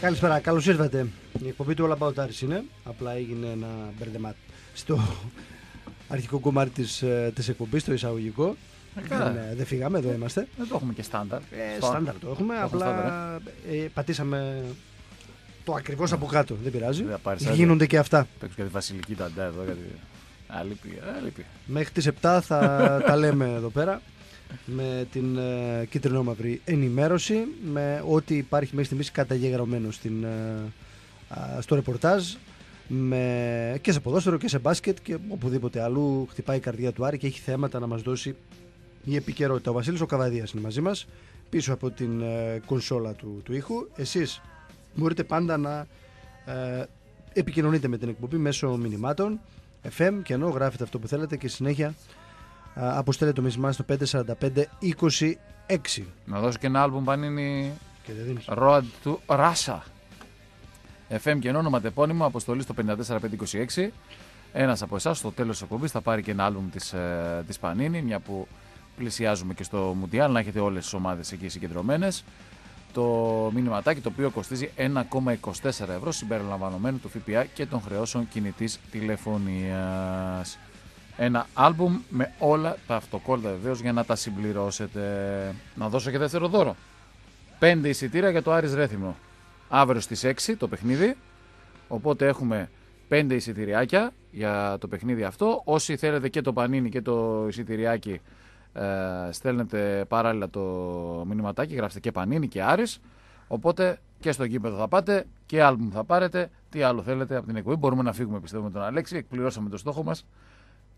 Καλησπέρα, καλώς ήρθατε. Η εκπομπή του Ολαμπαουτάρη είναι. Απλά έγινε ένα μπερδεμά στο αρχικό κομμάτι της της ε, εκπομπής, το εισαγωγικό. Ε, δεν, ε, δεν φύγαμε, εδώ είμαστε. Δεν το έχουμε και στάνταρ. Ε, στάνταρ το έχουμε, απλά πατήσαμε το ακριβώς από κάτω. Δεν πειράζει. Γίνονται και αυτά. Παίξω και Βασιλική Ταντά εδώ, γιατί. Αλήπη, Μέχρι τις 7 θα τα λέμε εδώ πέρα με την ε, κίτρινο-μαύρη ενημέρωση με ό,τι υπάρχει μέχρι στιγμής καταγεγραμμένο στην, ε, στο ρεπορτάζ με, και σε ποδόσφαιρο και σε μπάσκετ και οπουδήποτε αλλού χτυπάει η καρδιά του Άρη και έχει θέματα να μας δώσει η επικαιρότητα. Ο Βασίλης ο Καβαδίας είναι μαζί μας πίσω από την ε, κονσόλα του, του ήχου. Εσείς μπορείτε πάντα να ε, επικοινωνείτε με την εκπομπή μέσω μηνυμάτων FM και ενώ γράφετε αυτό που θέλετε και συνέχεια αποστέλλε το μισμά στο 54526. Να δώσω και ένα άλμπουμ πανίνι Road to Russia. FM και όνομα τεπώνυμο, αποστολή στο 54526. Ένας από εσάς στο τέλος της εκπομπής θα πάρει και ένα άλμπουμ της ε, της Πανίνη, μια που πλησιάζουμε και στο Μουντιάλ, να έχετε όλες τις ομάδες εκεί συγκεντρωμένες. Το μηνυματάκι το οποίο κοστίζει 1,24 ευρώ συμπεριλαμβανομένου του ΦΠΑ και των χρεώσεων κινητής τηλεφωνίας ένα άλμπουμ με όλα τα αυτοκόλλητα βεβαίως για να τα συμπληρώσετε. Να δώσω και δεύτερο δώρο. Πέντε εισιτήρια για το Άρης Ρέθυμνο. Αύριο στις 6 το παιχνίδι. Οπότε έχουμε πέντε εισιτηριάκια για το παιχνίδι αυτό. Όσοι θέλετε και το πανίνι και το εισιτηριάκι ε, στέλνετε παράλληλα το μηνυματάκι. Γράψτε και πανίνι και Άρης. Οπότε και στο κήπεδο θα πάτε και άλμπουμ θα πάρετε. Τι άλλο θέλετε από την εκπομπή. Μπορούμε να φύγουμε πιστεύω με τον Αλέξη. Εκπληρώσαμε το στόχο μας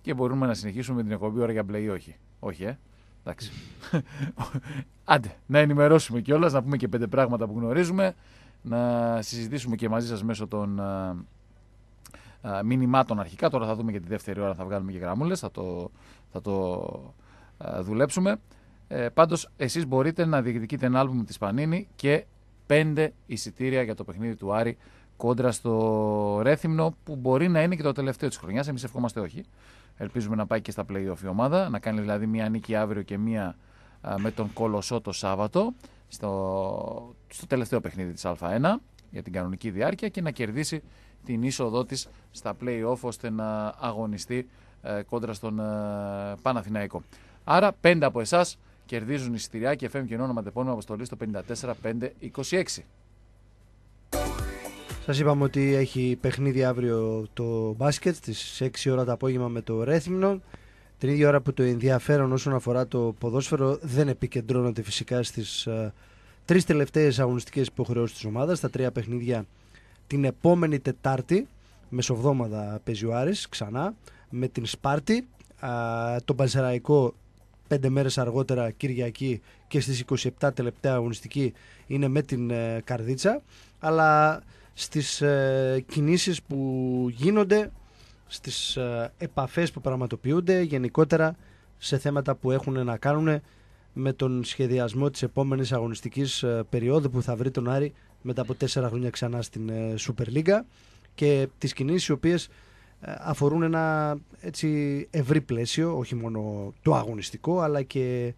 και μπορούμε να συνεχίσουμε με την εκπομπή ώρα για μπλε ή όχι. Όχι, ε. Εντάξει. Άντε, να ενημερώσουμε κιόλας, να πούμε και πέντε πράγματα που γνωρίζουμε, να συζητήσουμε και μαζί σας μέσω των α, μηνυμάτων αρχικά. Τώρα θα δούμε και τη δεύτερη ώρα, θα βγάλουμε και γραμμούλες, θα το, θα το δουλέψουμε. Ε, Πάντως, εσείς μπορείτε να διεκδικείτε ένα άλμπουμ της Πανίνη και πέντε εισιτήρια για το παιχνίδι του Άρη κόντρα στο Ρέθυμνο που μπορεί να είναι και το τελευταίο της χρονιάς, εμείς ευχόμαστε όχι. Ελπίζουμε να πάει και στα play η ομάδα, να κάνει δηλαδή μία νίκη αύριο και μία με τον Κολοσσό το Σάββατο στο, στο τελευταίο παιχνίδι της Α1 για την κανονική διάρκεια και να κερδίσει την είσοδό της στα play-off ώστε να αγωνιστεί ε, κόντρα στον ε, Παναθηναϊκό. Άρα πέντε από εσάς κερδίζουν εισιτηριά και φεύγουν και ενώναμα τεπώνυμα αποστολή στο 54 526. Σας είπαμε ότι έχει παιχνίδι αύριο το μπάσκετ στις 6 ώρα το απόγευμα με το Ρέθμινο. Την ίδια ώρα που το ενδιαφέρον όσον αφορά το ποδόσφαιρο δεν επικεντρώνεται φυσικά στις τρει τρεις τελευταίες αγωνιστικές υποχρεώσεις της ομάδας, τα τρία παιχνίδια την επόμενη Τετάρτη, μεσοβδόμαδα παίζει ο ξανά, με την Σπάρτη, α, τον Πανσεραϊκό πέντε μέρες αργότερα Κυριακή και στις 27 τελευταία αγωνιστική είναι με την ε, Καρδίτσα, αλλά στις ε, κινήσεις που γίνονται, στις ε, επαφές που πραγματοποιούνται, γενικότερα σε θέματα που έχουν να κάνουν με τον σχεδιασμό της επόμενης αγωνιστικής ε, περίοδου που θα βρει τον Άρη μετά από τέσσερα χρόνια ξανά στην ε, Super League και τις κινήσεις οι οποίες ε, αφορούν ένα έτσι ευρύ πλαίσιο, όχι μόνο το αγωνιστικό αλλά και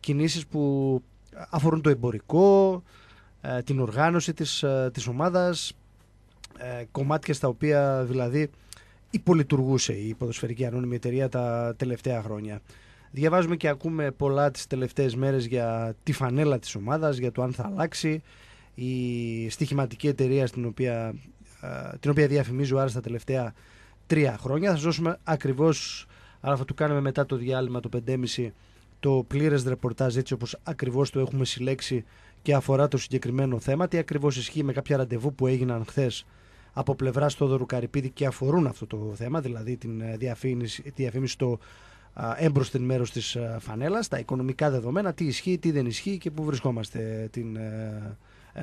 κινήσεις που αφορούν το εμπορικό, την οργάνωση της, της ομάδας, ε, κομμάτια στα οποία δηλαδή υπολειτουργούσε η ποδοσφαιρική ανώνυμη εταιρεία τα τελευταία χρόνια. Διαβάζουμε και ακούμε πολλά τις τελευταίες μέρες για τη φανέλα της ομάδας, για το αν θα αλλάξει, η στοιχηματική εταιρεία στην οποία, ε, την οποία διαφημίζω άρα στα τελευταία τρία χρόνια. Θα σας δώσουμε ακριβώς, αλλά θα του κάνουμε μετά το διάλειμμα το 5.30 το πλήρες ρεπορτάζ έτσι όπως ακριβώς το έχουμε συλλέξει και αφορά το συγκεκριμένο θέμα, τι ακριβώς ισχύει με κάποια ραντεβού που έγιναν χθες από πλευρά του Καρυπίδη και αφορούν αυτό το θέμα, δηλαδή την ε, διαφήμιση στο έμπροστη μέρος της ε, φανέλας, τα οικονομικά δεδομένα, τι ισχύει, τι δεν ισχύει και πού βρισκόμαστε ε, την,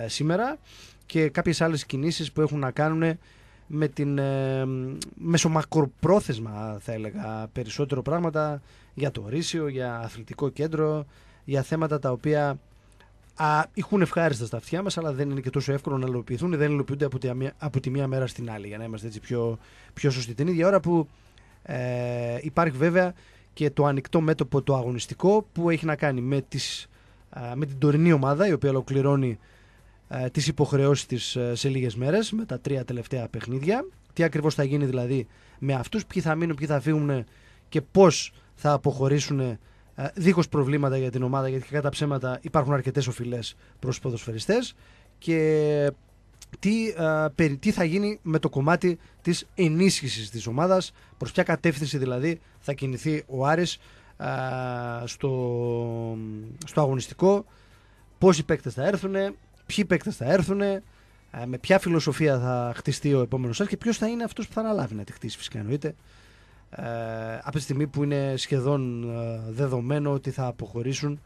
σήμερα και κάποιες άλλες κινήσεις που έχουν να κάνουν με την ε, μεσομακροπρόθεσμα θα έλεγα περισσότερο πράγματα για το ορίσιο, για αθλητικό κέντρο, για θέματα τα οποία Α, ήχουν ευχάριστα στα αυτιά μας, αλλά δεν είναι και τόσο εύκολο να υλοποιηθούν, δεν υλοποιούνται από τη, από τη μία μέρα στην άλλη, για να είμαστε έτσι πιο, πιο σωστοί. Την ίδια ώρα που ε, υπάρχει βέβαια και το ανοιχτό μέτωπο το αγωνιστικό που έχει να κάνει με, τις, με την τωρινή ομάδα, η οποία ολοκληρώνει ε, υποχρεώσεις της της ε, σε λίγες μέρες με τα τρία τελευταία παιχνίδια. Τι ακριβώς θα γίνει δηλαδή με αυτούς ποιοι θα μείνουν, ποιοι θα φύγουν και πώς θα αποχωρήσουν ε, δίχως προβλήματα για την ομάδα, γιατί κατά ψέματα υπάρχουν αρκετές οφειλές προς τους ποδοσφαιριστές. Και ε, τι, θα γίνει με το κομμάτι της ενίσχυσης της ομάδας, προς ποια κατεύθυνση δηλαδή θα κινηθεί ο Άρης ε, στο, στο αγωνιστικό, πόσοι παίκτες θα έρθουν, ποιοι παίκτες θα έρθουν, με ποια φιλοσοφία θα χτιστεί ο επόμενος Άρης και ποιος θα είναι αυτός που θα αναλάβει να τη χτίσει, φυσικά εννοείται. Ε, από τη στιγμή που είναι σχεδόν ε, δεδομένο ότι θα αποχωρήσουν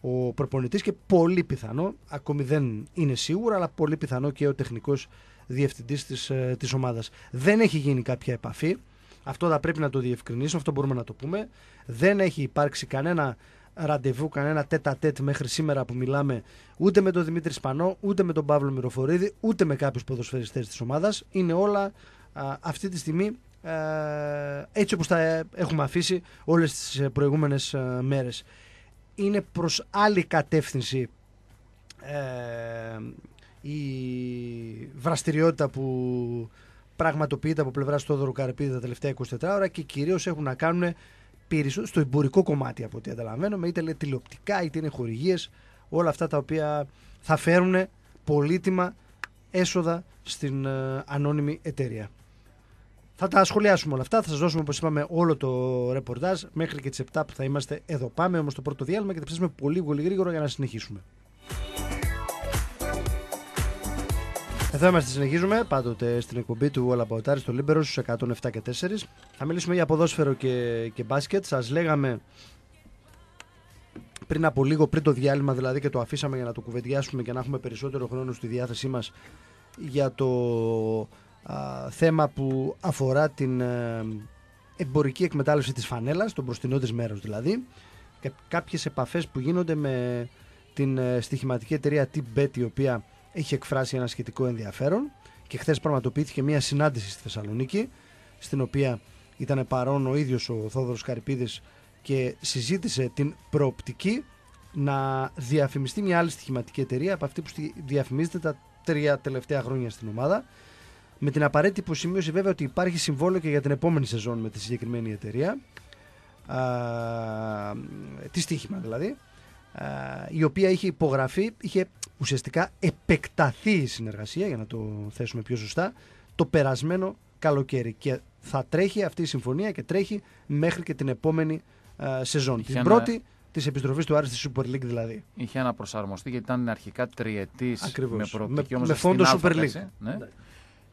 ο προπονητής και πολύ πιθανό, ακόμη δεν είναι σίγουρο αλλά πολύ πιθανό και ο τεχνικός διευθυντής της, ε, της ομάδας. Δεν έχει γίνει κάποια επαφή, αυτό θα πρέπει να το διευκρινίσουμε, αυτό μπορούμε να το πούμε. Δεν έχει υπάρξει κανένα ραντεβού, κανένα τέτα τέτ μέχρι σήμερα που μιλάμε ούτε με τον Δημήτρη Σπανό, ούτε με τον Παύλο Μυροφορίδη, ούτε με κάποιους ποδοσφαιριστές της ομάδας. Είναι όλα αυτή τη στιγμή ε, έτσι όπως τα έχουμε αφήσει όλες τις ε, προηγούμενες ε, μέρες. Είναι προς άλλη κατεύθυνση η βραστηριότητα που πραγματοποιείται από πλευράς του Καρπίδη τα τελευταία 24 ώρα και κυρίως έχουν να κάνουν στο εμπορικό κομμάτι από ό,τι αντιλαμβάνομαι, είτε λέει τηλεοπτικά είτε είναι χορηγίες, όλα αυτά τα οποία θα φέρουν πολύτιμα έσοδα στην ανώνυμη εταιρεία. Θα τα σχολιάσουμε όλα αυτά. Θα σας δώσουμε, όπως είπαμε, όλο το ρεπορτάζ μέχρι και τις 7 που θα είμαστε εδώ. Πάμε όμως το πρώτο διάλειμμα και θα ψήσουμε πολύ, πολύ γρήγορα για να συνεχίσουμε. Εδώ είμαστε, συνεχίζουμε πάντοτε στην εκπομπή του Όλα Παουτάρη στο Λίμπερο στου 107 και 4. Θα μιλήσουμε για ποδόσφαιρο και, και μπάσκετ. Σας λέγαμε πριν από λίγο, πριν το διάλειμμα δηλαδή και το αφήσαμε για να το κουβεντιάσουμε και να έχουμε περισσότερο χρόνο στη διάθεσή μας για το θέμα που αφορά την ε, εμπορική εκμετάλλευση της φανέλας, τον προστινό της μέρος δηλαδή, και ε, κάποιες επαφές που γίνονται με την ε, στοιχηματική εταιρεία T-Bet, η οποία έχει εκφράσει ένα σχετικό ενδιαφέρον και χθες πραγματοποιήθηκε μια συνάντηση στη Θεσσαλονίκη, στην οποία ήταν παρόν ο ίδιος ο Θόδωρος Καρυπίδης και συζήτησε την προοπτική να διαφημιστεί μια άλλη στοιχηματική εταιρεία από αυτή που διαφημίζεται τα τρία τελευταία χρόνια στην ομάδα με την απαραίτητη υποσημείωση βέβαια ότι υπάρχει συμβόλαιο και για την επόμενη σεζόν με τη συγκεκριμένη εταιρεία. Α, τη στοίχημα δηλαδή. Α, η οποία είχε υπογραφεί, είχε ουσιαστικά επεκταθεί η συνεργασία, για να το θέσουμε πιο σωστά, το περασμένο καλοκαίρι. Και θα τρέχει αυτή η συμφωνία και τρέχει μέχρι και την επόμενη σεζόν. Είχε την ένα... πρώτη της επιστροφής του Άρη στη Super League δηλαδή. Είχε αναπροσαρμοστεί γιατί ήταν αρχικά τριετής με προοπτική με, με Super League. Ναι. ναι.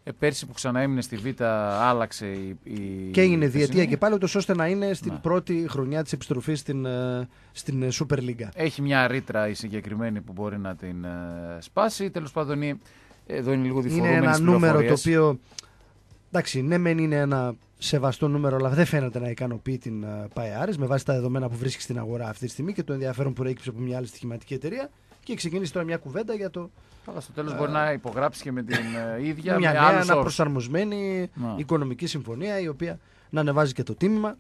Ε, πέρσι που ξανά έμεινε στη Β' άλλαξε η. η... και έγινε διετία και πάλι, ούτως ώστε να είναι στην πρώτη χρονιά της επιστροφής στην, ε, στην ε, Super League. Έχει μια ρήτρα η συγκεκριμένη που μπορεί να την ε, σπάσει. Τέλος πάντων, εδώ είναι λίγο Είναι ένα νούμερο το οποίο. Εντάξει, ναι, μεν είναι ένα σεβαστό νούμερο, αλλά δεν φαίνεται να ικανοποιεί την ΠΑΕΑΡΕΣ με βάση τα δεδομένα που βρίσκει στην αγορά αυτή τη στιγμή και το ενδιαφέρον που προέκυψε από μια άλλη στοιχηματική εταιρεία και ξεκίνησε τώρα μια κουβέντα για το. Αλλά στο τέλος μπορεί να υπογράψει και με την ε, ίδια. Μια με νέα, αναπροσαρμοσμένη οικονομική συμφωνία η οποία να ανεβάζει και το τίμημα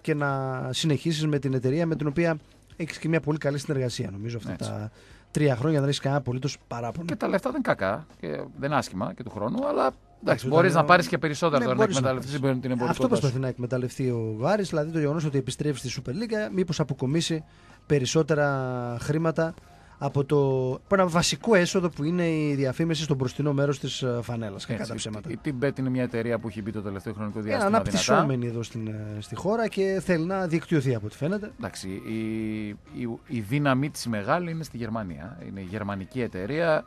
και να συνεχίσεις με την εταιρεία με την οποία έχεις και μια πολύ καλή συνεργασία νομίζω αυτά τα τρία χρόνια. Δεν έχεις κανένα απολύτως παράπονο. Και τα λεφτά δεν κακά. Και δεν άσχημα και του χρόνου, αλλά Εντάξει, ναι, μπορεί να, πάρεις και περισσότερα ναι, να εκμεταλλευτεί την εμπορική Αυτό προσπαθεί να εκμεταλλευτεί ο Βάρη, δηλαδή το γεγονός ότι επιστρέφει στη Σούπερ Λίγκα, μήπως αποκομίσει περισσότερα χρήματα από το από ένα βασικό έσοδο που είναι η διαφήμιση στο μπροστινό μέρος της ε, φανέλας. κατά ψέματα. Η Τιμπέτ είναι μια εταιρεία που έχει μπει το τελευταίο χρονικό διάστημα. Είναι αναπτυσσόμενη εδώ στην, ε, στη χώρα και θέλει να δικτυωθεί από ό,τι φαίνεται. Εντάξει, η, η, η δύναμη της μεγάλη είναι στη Γερμανία. Είναι η γερμανική εταιρεία.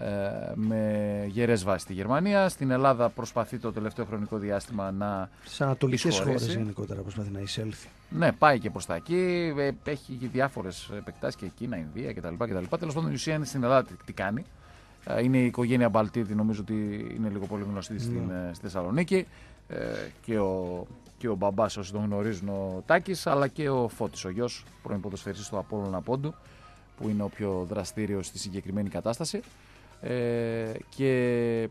Ε, με γερές βάσεις στη Γερμανία. Στην Ελλάδα προσπαθεί το τελευταίο χρονικό διάστημα να. Σε ανατολικέ χώρες γενικότερα προσπαθεί να εισέλθει. Ναι, πάει και προς τα εκεί. Ε, έχει και διάφορες επεκτάσεις και Κίνα, Ινδία κτλ. κτλ. Τέλος πάντων, η ουσία είναι στην Ελλάδα τι κάνει. Ε, είναι η οικογένεια Μπαλτίδη, νομίζω ότι είναι λίγο πολύ γνωστή ναι. στη Θεσσαλονίκη. και ο, και ο μπαμπάς όσοι τον γνωρίζουν ο Τάκης αλλά και ο Φώτης ο γιος πρώην ποδοσφαιριστής του Απόλλωνα Πόντου που είναι ο πιο δραστήριος στη συγκεκριμένη κατάσταση ε, και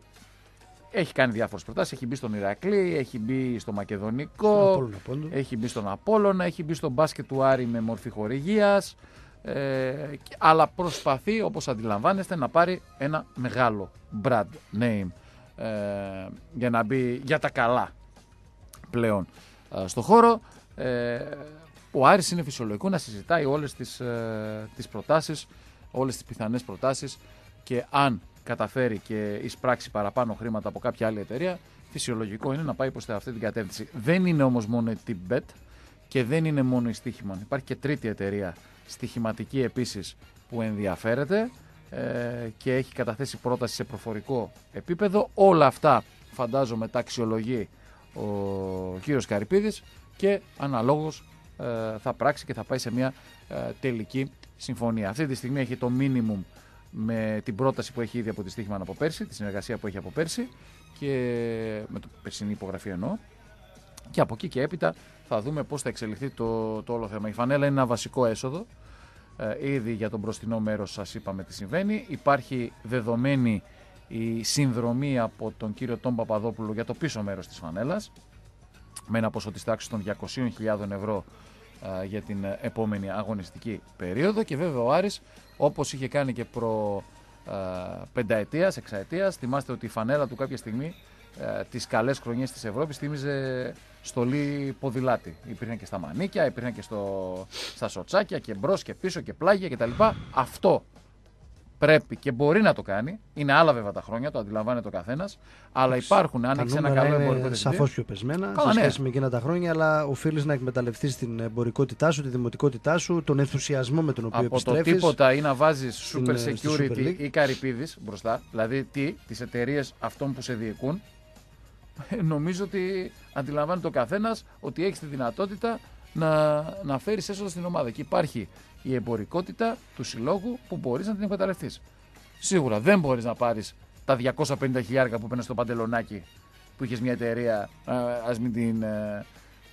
έχει κάνει διάφορες προτάσεις. Έχει μπει στον Ηρακλή, έχει μπει στο Μακεδονικό, έχει μπει στον Απόλλωνα, έχει μπει στον μπάσκετ του Άρη με μορφή χορηγίας. Ε, αλλά προσπαθεί, όπως αντιλαμβάνεστε, να πάρει ένα μεγάλο brand name ε, για να μπει για τα καλά πλέον ε, στο χώρο. ο Άρης είναι φυσιολογικό να συζητάει όλες τις, ε, τις προτάσεις, όλες τις πιθανές προτάσεις και αν καταφέρει και εισπράξει παραπάνω χρήματα από κάποια άλλη εταιρεία, φυσιολογικό είναι να πάει προς αυτή την κατεύθυνση. Δεν είναι όμως μόνο η Tibet και δεν είναι μόνο η Στίχημαν. Υπάρχει και τρίτη εταιρεία στοιχηματική επίσης που ενδιαφέρεται ε, και έχει καταθέσει πρόταση σε προφορικό επίπεδο. Όλα αυτά φαντάζομαι τα αξιολογεί ο κύριος Καρυπίδης και αναλόγως ε, θα πράξει και θα πάει σε μια ε, τελική συμφωνία. Αυτή τη στιγμή έχει το minimum με την πρόταση που έχει ήδη από τη Στίχημαν από πέρσι, τη συνεργασία που έχει από πέρσι και με το περσινή υπογραφή εννοώ. Και από εκεί και έπειτα θα δούμε πώς θα εξελιχθεί το, το όλο θέμα. Η φανέλα είναι ένα βασικό έσοδο. Ε, ήδη για τον μπροστινό μέρος σας είπαμε τι συμβαίνει. Υπάρχει δεδομένη η συνδρομή από τον κύριο Τόν Παπαδόπουλο για το πίσω μέρος της φανέλας με ένα ποσό της τάξης των 200.000 ευρώ για την ε, επόμενη αγωνιστική περίοδο και βέβαια ο Άρης όπως είχε κάνει και προ πενταετίας, εξαετίας θυμάστε ότι η φανέλα του κάποια στιγμή ε, τις καλές χρονιές της Ευρώπης θύμιζε στολή ποδηλάτη. Υπήρχαν και στα μανίκια, υπήρχαν και στο, στα σοτσάκια και μπρος και πίσω και πλάγια κτλ. Αυτό πρέπει και μπορεί να το κάνει. Είναι άλλα βέβαια τα χρόνια, το αντιλαμβάνεται ο καθένας. Αλλά υπάρχουν, αν έχεις ένα καλό εμπορικό διευθυντή. Σαφώς πιο πεσμένα Καλά, σε ναι. σχέση με εκείνα τα χρόνια, αλλά οφείλεις να εκμεταλλευτείς την εμπορικότητά σου, τη δημοτικότητά σου, τον ενθουσιασμό με τον οποίο Από επιστρέφεις. Από το τίποτα ή να βάζεις super ε, security ή καρυπίδης μπροστά, δηλαδή τι, τις εταιρείες αυτών που σε διοικούν. Νομίζω ότι αντιλαμβάνεται ο καθένας ότι έχεις τη δυνατότητα να, να φέρεις έσοδα στην ομάδα. Και υπάρχει η εμπορικότητα του συλλόγου που μπορείς να την εκμεταλλευτείς. Σίγουρα δεν μπορείς να πάρεις τα 250 που παίρνεις στο παντελονάκι που είχες μια εταιρεία. Α μην την ε,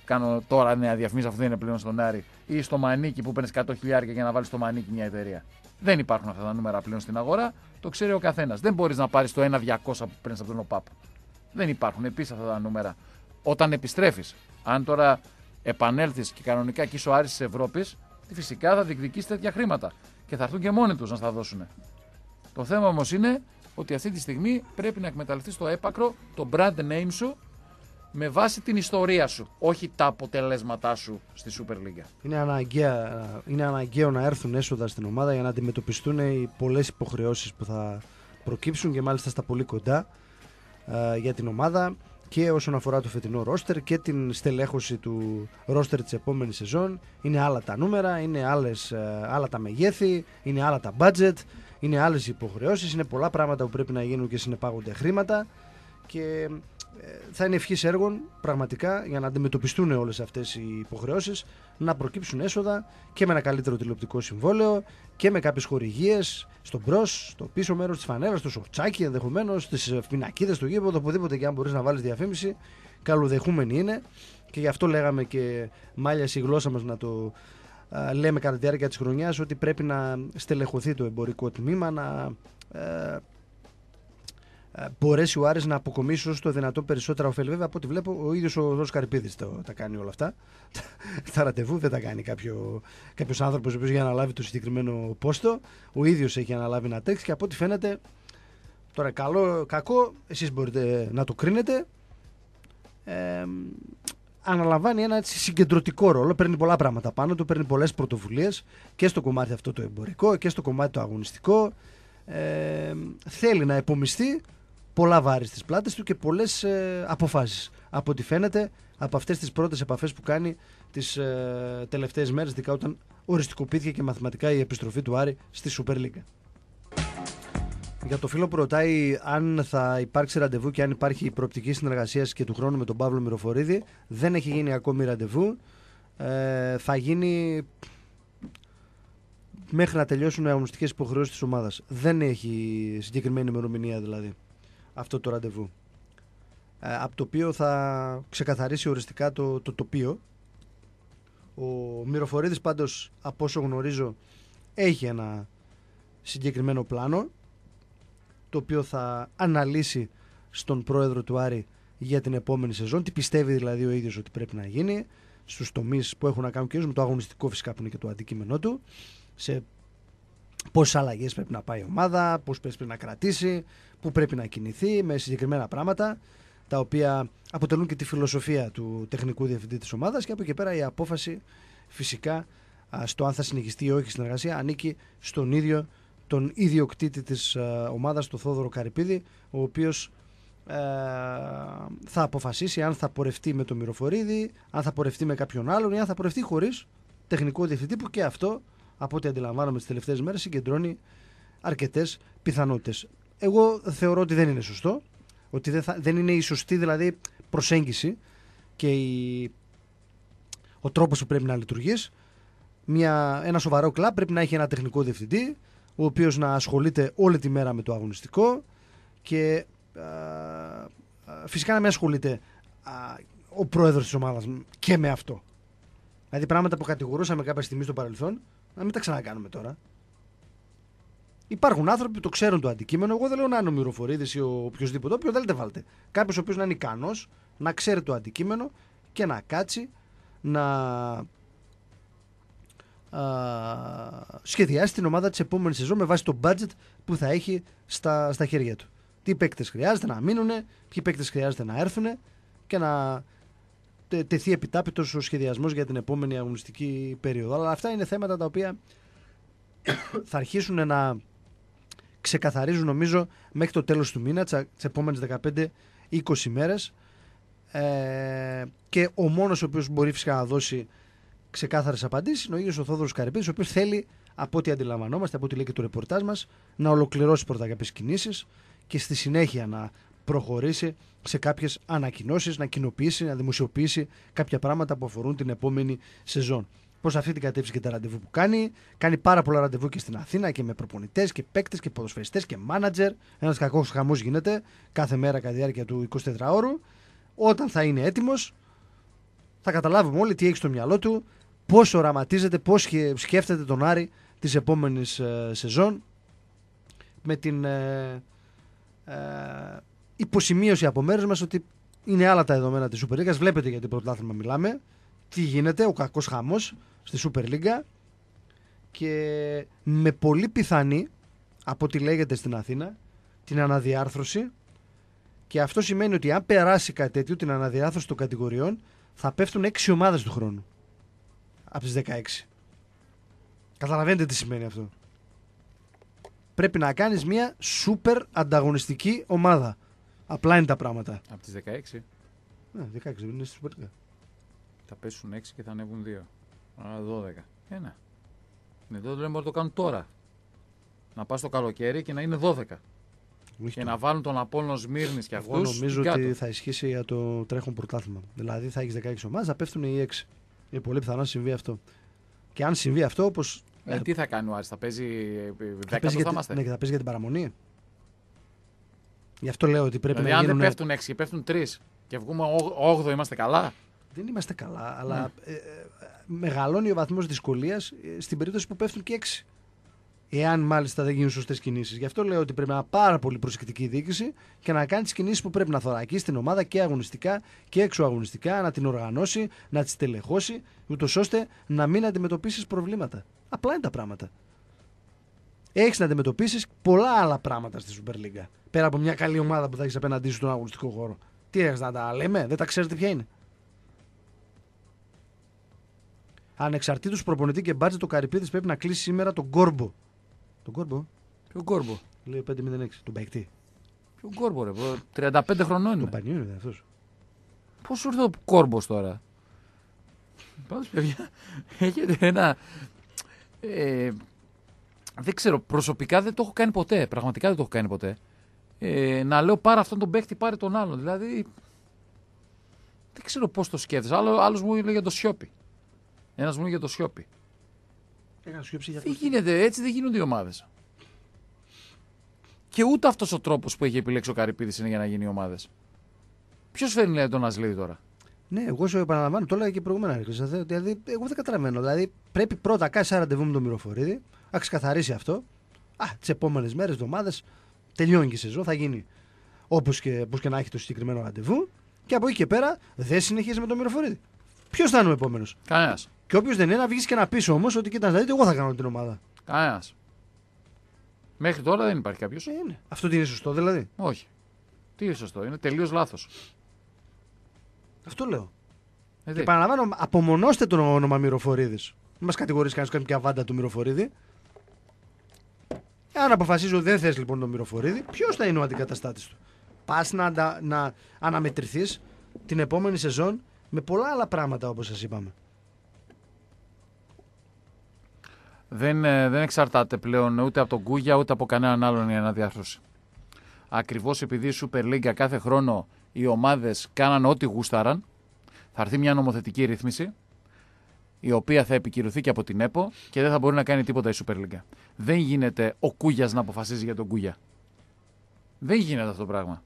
κάνω τώρα νέα διαφημίσει, αφού δεν είναι πλέον στον Άρη. ή στο μανίκι που παίρνεις 100 για να βάλεις στο μανίκι μια εταιρεία. Δεν υπάρχουν αυτά τα νούμερα πλέον στην αγορά. Το ξέρει ο καθένας. Δεν μπορείς να πάρεις το 1-200 που παίρνεις από τον ΟΠΑΠ. Δεν υπάρχουν επίσης αυτά τα νούμερα. Όταν επιστρέφεις, αν τώρα επανέλθεις και κανονικά και είσαι ο Άρης της Ευρώπης, φυσικά θα διεκδικήσει τέτοια χρήματα και θα έρθουν και μόνοι τους να τα δώσουν. Το θέμα όμως είναι ότι αυτή τη στιγμή πρέπει να εκμεταλλευτείς το έπακρο το brand name σου με βάση την ιστορία σου, όχι τα αποτελέσματά σου στη Super League. Είναι, είναι αναγκαίο να έρθουν έσοδα στην ομάδα για να αντιμετωπιστούν οι πολλές υποχρεώσεις που θα προκύψουν και μάλιστα στα πολύ κοντά ε, για την ομάδα και όσον αφορά το φετινό ρόστερ και την στελέχωση του ρόστερ της επόμενης σεζόν. Είναι άλλα τα νούμερα, είναι άλλες, ε, άλλα τα μεγέθη, είναι άλλα τα budget, είναι άλλες υποχρεώσεις, είναι πολλά πράγματα που πρέπει να γίνουν και συνεπάγονται χρήματα και ε, θα είναι ευχής έργων πραγματικά για να αντιμετωπιστούν όλες αυτές οι υποχρεώσεις, να προκύψουν έσοδα και με ένα καλύτερο τηλεοπτικό συμβόλαιο και με κάποιες χορηγίες στο μπρος, στο πίσω μέρος της φανέρας, στο σορτσάκι ενδεχομένως, στις πινακίδες του γήπεδο, οπουδήποτε και αν μπορείς να βάλεις διαφήμιση. καλοδεχούμενοι είναι και γι' αυτό λέγαμε και μάλια η γλώσσα μας να το λέμε κατά τη διάρκεια της χρονιάς ότι πρέπει να στελεχωθεί το εμπορικό τμήμα, να. Ε, ε, μπορέσει ο Άρης να αποκομίσει όσο το δυνατό περισσότερα ωφέλη. Βέβαια, από ό,τι βλέπω, ο ίδιος ο Ρο Καρυπίδη τα κάνει όλα αυτά. τα ραντεβού δεν τα κάνει κάποιο άνθρωπος ο οποίος για να λάβει το συγκεκριμένο πόστο. Ο ίδιος έχει αναλάβει να τέξει και από ό,τι φαίνεται. Τώρα, καλό, κακό, εσείς μπορείτε να το κρίνετε. Ε, αναλαμβάνει ένα έτσι συγκεντρωτικό ρόλο. Παίρνει πολλά πράγματα πάνω του, παίρνει πολλές πρωτοβουλίες και στο κομμάτι αυτό το εμπορικό και στο κομμάτι το αγωνιστικό. Ε, θέλει να επομιστεί πολλά βάρη στις πλάτες του και πολλές ε, αποφάσεις. Από ό,τι φαίνεται από αυτές τις πρώτες επαφές που κάνει τις ε, τελευταίες μέρες, ειδικά όταν οριστικοποιήθηκε και μαθηματικά η επιστροφή του Άρη στη Super League. Για το φίλο που ρωτάει αν θα υπάρξει ραντεβού και αν υπάρχει προοπτική συνεργασίας και του χρόνου με τον Παύλο Μυροφορίδη, δεν έχει γίνει ακόμη ραντεβού. Ε, θα γίνει μέχρι να τελειώσουν οι αγωνιστικές υποχρεώσεις της ομάδας. Δεν έχει συγκεκριμένη ημερομηνία δηλαδή αυτό το ραντεβού. Ε, από το οποίο θα ξεκαθαρίσει οριστικά το, τοπίο. Ο Μυροφορίδης πάντως από όσο γνωρίζω έχει ένα συγκεκριμένο πλάνο το οποίο θα αναλύσει στον πρόεδρο του Άρη για την επόμενη σεζόν. Τι πιστεύει δηλαδή ο ίδιος ότι πρέπει να γίνει στους τομείς που έχουν να κάνουν και με το αγωνιστικό φυσικά που είναι και το αντικείμενό του σε πόσες αλλαγές πρέπει να πάει η ομάδα, πώς πρέπει να κρατήσει, πού πρέπει να κινηθεί με συγκεκριμένα πράγματα τα οποία αποτελούν και τη φιλοσοφία του τεχνικού διευθυντή της ομάδας και από εκεί πέρα η απόφαση φυσικά στο αν θα συνεχιστεί ή όχι η συνεργασία ανήκει στον ίδιο τον ιδιοκτήτη της ε, ομάδας, τον Θόδωρο Καρυπίδη, ο οποίος ε, θα αποφασίσει αν θα πορευτεί με το Μυροφορίδη, αν θα πορευτεί με κάποιον άλλον ή αν θα πορευτεί χωρίς τεχνικό διευθυντή που και αυτό από ό,τι αντιλαμβάνομαι τι τελευταίες μέρες, συγκεντρώνει αρκετές πιθανότητες. Εγώ θεωρώ ότι δεν είναι σωστό, ότι δεν, θα, δεν είναι η σωστή δηλαδή προσέγγιση και η, ο τρόπος που πρέπει να λειτουργείς. Ένα σοβαρό κλαμπ πρέπει να έχει ένα τεχνικό διευθυντή, ο οποίος να ασχολείται όλη τη μέρα με το αγωνιστικό και α, φυσικά να μην ασχολείται ο πρόεδρος της ομάδας και με αυτό. Δηλαδή πράγματα που κατηγορούσαμε κάποια στιγμή στο παρελθόν να μην τα ξανακάνουμε τώρα. Υπάρχουν άνθρωποι που το ξέρουν το αντικείμενο. Εγώ δεν λέω να είναι ο Μυροφορίδης ή ο οποιοδήποτε. Όποιο θέλετε, βάλτε. Κάποιος ο οποίος να είναι ικανός να ξέρει το αντικείμενο και να κάτσει να α, σχεδιάσει την ομάδα της επόμενης σεζόν με βάση το budget που θα έχει στα, στα χέρια του. Τι παίκτες χρειάζεται να μείνουν, ποιοι παίκτες χρειάζεται να έρθουν και να τεθεί επιτάπητος ο σχεδιασμός για την επόμενη αγωνιστική περίοδο. Αλλά αυτά είναι θέματα τα οποία θα αρχίσουν να ξεκαθαρίζουν νομίζω μέχρι το τέλος του μήνα, τις επόμενες 15-20 μέρες ε, και ο μόνος ο οποίος μπορεί φυσικά να δώσει ξεκάθαρες απαντήσεις είναι ο ίδιος ο Θόδωρος Καρυπίδης ο οποίος θέλει από ό,τι αντιλαμβανόμαστε, από ό,τι λέει και το ρεπορτάζ μας να ολοκληρώσει πρώτα κάποιες κινήσεις και στη συνέχεια να προχωρήσει σε κάποιες ανακοινώσεις, να κοινοποιήσει, να δημοσιοποιήσει κάποια πράγματα που αφορούν την επόμενη σεζόν. Προς αυτή την κατεύθυνση και τα ραντεβού που κάνει. Κάνει πάρα πολλά ραντεβού και στην Αθήνα και με προπονητές και παίκτες και ποδοσφαιριστές και μάνατζερ. Ένας κακός χαμός γίνεται κάθε μέρα κατά τη διάρκεια του 24ωρου. Όταν θα είναι έτοιμος, θα καταλάβουμε όλοι τι έχει στο μυαλό του, πώς οραματίζεται, πώς σκέφτεται τον Άρη της επόμενης ε, σεζόν με την. Ε, ε, υποσημείωση από μέρους μας ότι είναι άλλα τα δεδομένα της Super League. Βλέπετε γιατί πρωτάθλημα μιλάμε. Τι γίνεται, ο κακός χάμο στη Super League. Και με πολύ πιθανή, από ό,τι λέγεται στην Αθήνα, την αναδιάρθρωση. Και αυτό σημαίνει ότι αν περάσει κάτι τέτοιο, την αναδιάρθρωση των κατηγοριών, θα πέφτουν 6 ομάδες του χρόνου. Από τις 16. Καταλαβαίνετε τι σημαίνει αυτό. Πρέπει να κάνεις μια σούπερ ανταγωνιστική ομάδα. Απλά είναι τα πράγματα. Από τις 16. Ναι, 16 είναι στη Σουπερλίγκα. Θα πέσουν 6 και θα ανέβουν 2. Άρα 12. Ένα. Εδώ δεν λέμε να το κάνουν τώρα. Να πας το καλοκαίρι και να είναι 12. και να βάλουν τον Απόλυνο Σμύρνης και αυτού. Εγώ νομίζω ότι θα ισχύσει για το τρέχον πρωτάθλημα. Δηλαδή θα έχεις 16 ομάδες, θα πέφτουν οι 6. Είναι πολύ πιθανό να συμβεί αυτό. Και αν συμβεί αυτό, όπως. Ε, τι θα κάνει ο Άρης, θα παίζει. Ε, ε, θα παίζει, θα, θα, ναι, θα παίζει για την παραμονή. Γι' αυτό λέω ότι πρέπει δηλαδή, να γίνουν... αν δεν πέφτουν 6 και πέφτουν 3 και βγούμε 8 είμαστε καλά. Δεν είμαστε καλά, αλλά ναι. ε, ε, μεγαλώνει ο βαθμός δυσκολίας ε, στην περίπτωση που πέφτουν και 6. Εάν μάλιστα δεν γίνουν σωστές κινήσεις. Γι' αυτό λέω ότι πρέπει να είναι πάρα πολύ προσεκτική διοίκηση και να κάνει τις κινήσεις που πρέπει να θωρακεί στην ομάδα και αγωνιστικά και εξωαγωνιστικά. να την οργανώσει, να τη τελεχώσει, ούτως ώστε να μην αντιμετωπίσεις προβλήματα. Απλά είναι τα πράγματα έχεις να αντιμετωπίσεις πολλά άλλα πράγματα στη Super League. Πέρα από μια καλή ομάδα που θα έχεις απέναντί σου στον αγωνιστικό χώρο. Τι έχεις να τα λέμε, δεν τα ξέρετε ποια είναι. Ανεξαρτήτως προπονητή και μπάτζε το καρυπίδι πρέπει να κλείσει σήμερα τον Κόρμπο. Τον Κόρμπο? Ποιο Κόρμπο? Λέει 506, τον παίκτη. Ποιο Κόρμπο ρε, 35 χρονών είναι. Τον Πανιού είναι αυτός. Πώς σου ήρθε ο κόρμπος τώρα. Πάντως, παιδιά, έχετε ένα... Ε, δεν ξέρω, προσωπικά δεν το έχω κάνει ποτέ. Πραγματικά δεν το έχω κάνει ποτέ. Ε, να λέω πάρε αυτόν τον παίκτη, πάρε τον άλλον. Δηλαδή. Δεν ξέρω πώς το σκέφτεσαι. Άλλο άλλος μου λέει για το σιόπι. Ένας μου λέει για το σιόπι. Έχα, για τι γίνεται, έτσι δεν γίνονται οι ομάδες. Και ούτε αυτός ο τρόπος που έχει επιλέξει ο Καρυπίδης είναι για να γίνει οι ομάδες. Ποιος φέρνει λέει, τον Ασλίδη τώρα. Ναι, εγώ σου επαναλαμβάνω, το έλεγα και προηγούμενα. Δηλαδή, εγώ δεν καταλαβαίνω. Δηλαδή, πρέπει πρώτα να κάνει ραντεβού με τον Μυροφορίδη, θα ξεκαθαρίσει αυτό. Α, τις επόμενες μέρες, εβδομάδες, τελειώνει και η σεζόν, θα γίνει όπως και, και, να έχει το συγκεκριμένο ραντεβού. Και από εκεί και πέρα δεν συνεχίζει με τον Μυροφορίδη. Ποιος θα είναι ο επόμενος. Κανένας. Και όποιος δεν είναι, να βγεις και να πεις όμως ότι κοίτα, δηλαδή, εγώ θα κάνω την ομάδα. Κανένας. Μέχρι τώρα δεν υπάρχει κάποιος. Ε, ναι. αυτό τι είναι σωστό δηλαδή. Όχι. Τι είναι σωστό, είναι τελείως λάθος. Αυτό λέω. Ε, και απομονώστε το όνομα Μυροφορίδης. Μην μας κατηγορήσει κανεί και βάντα του Μυροφορίδη. Αν ότι δεν θες λοιπόν τον Μυροφορίδη, ποιος θα είναι ο αντικαταστάτης του. Πας να, να, αναμετρηθείς την επόμενη σεζόν με πολλά άλλα πράγματα όπως σας είπαμε. Δεν, ε, δεν εξαρτάται πλέον ούτε από τον Κούγια ούτε από κανέναν άλλον η αναδιάρθρωση. Ακριβώς επειδή η Super League κάθε χρόνο οι ομάδες κάναν ό,τι γούσταραν, θα έρθει μια νομοθετική ρύθμιση η οποία θα επικυρωθεί και από την ΕΠΟ και δεν θα μπορεί να κάνει τίποτα η Super League. Δεν γίνεται ο Κούγιας να αποφασίζει για τον Κούγια. Δεν γίνεται αυτό το πράγμα.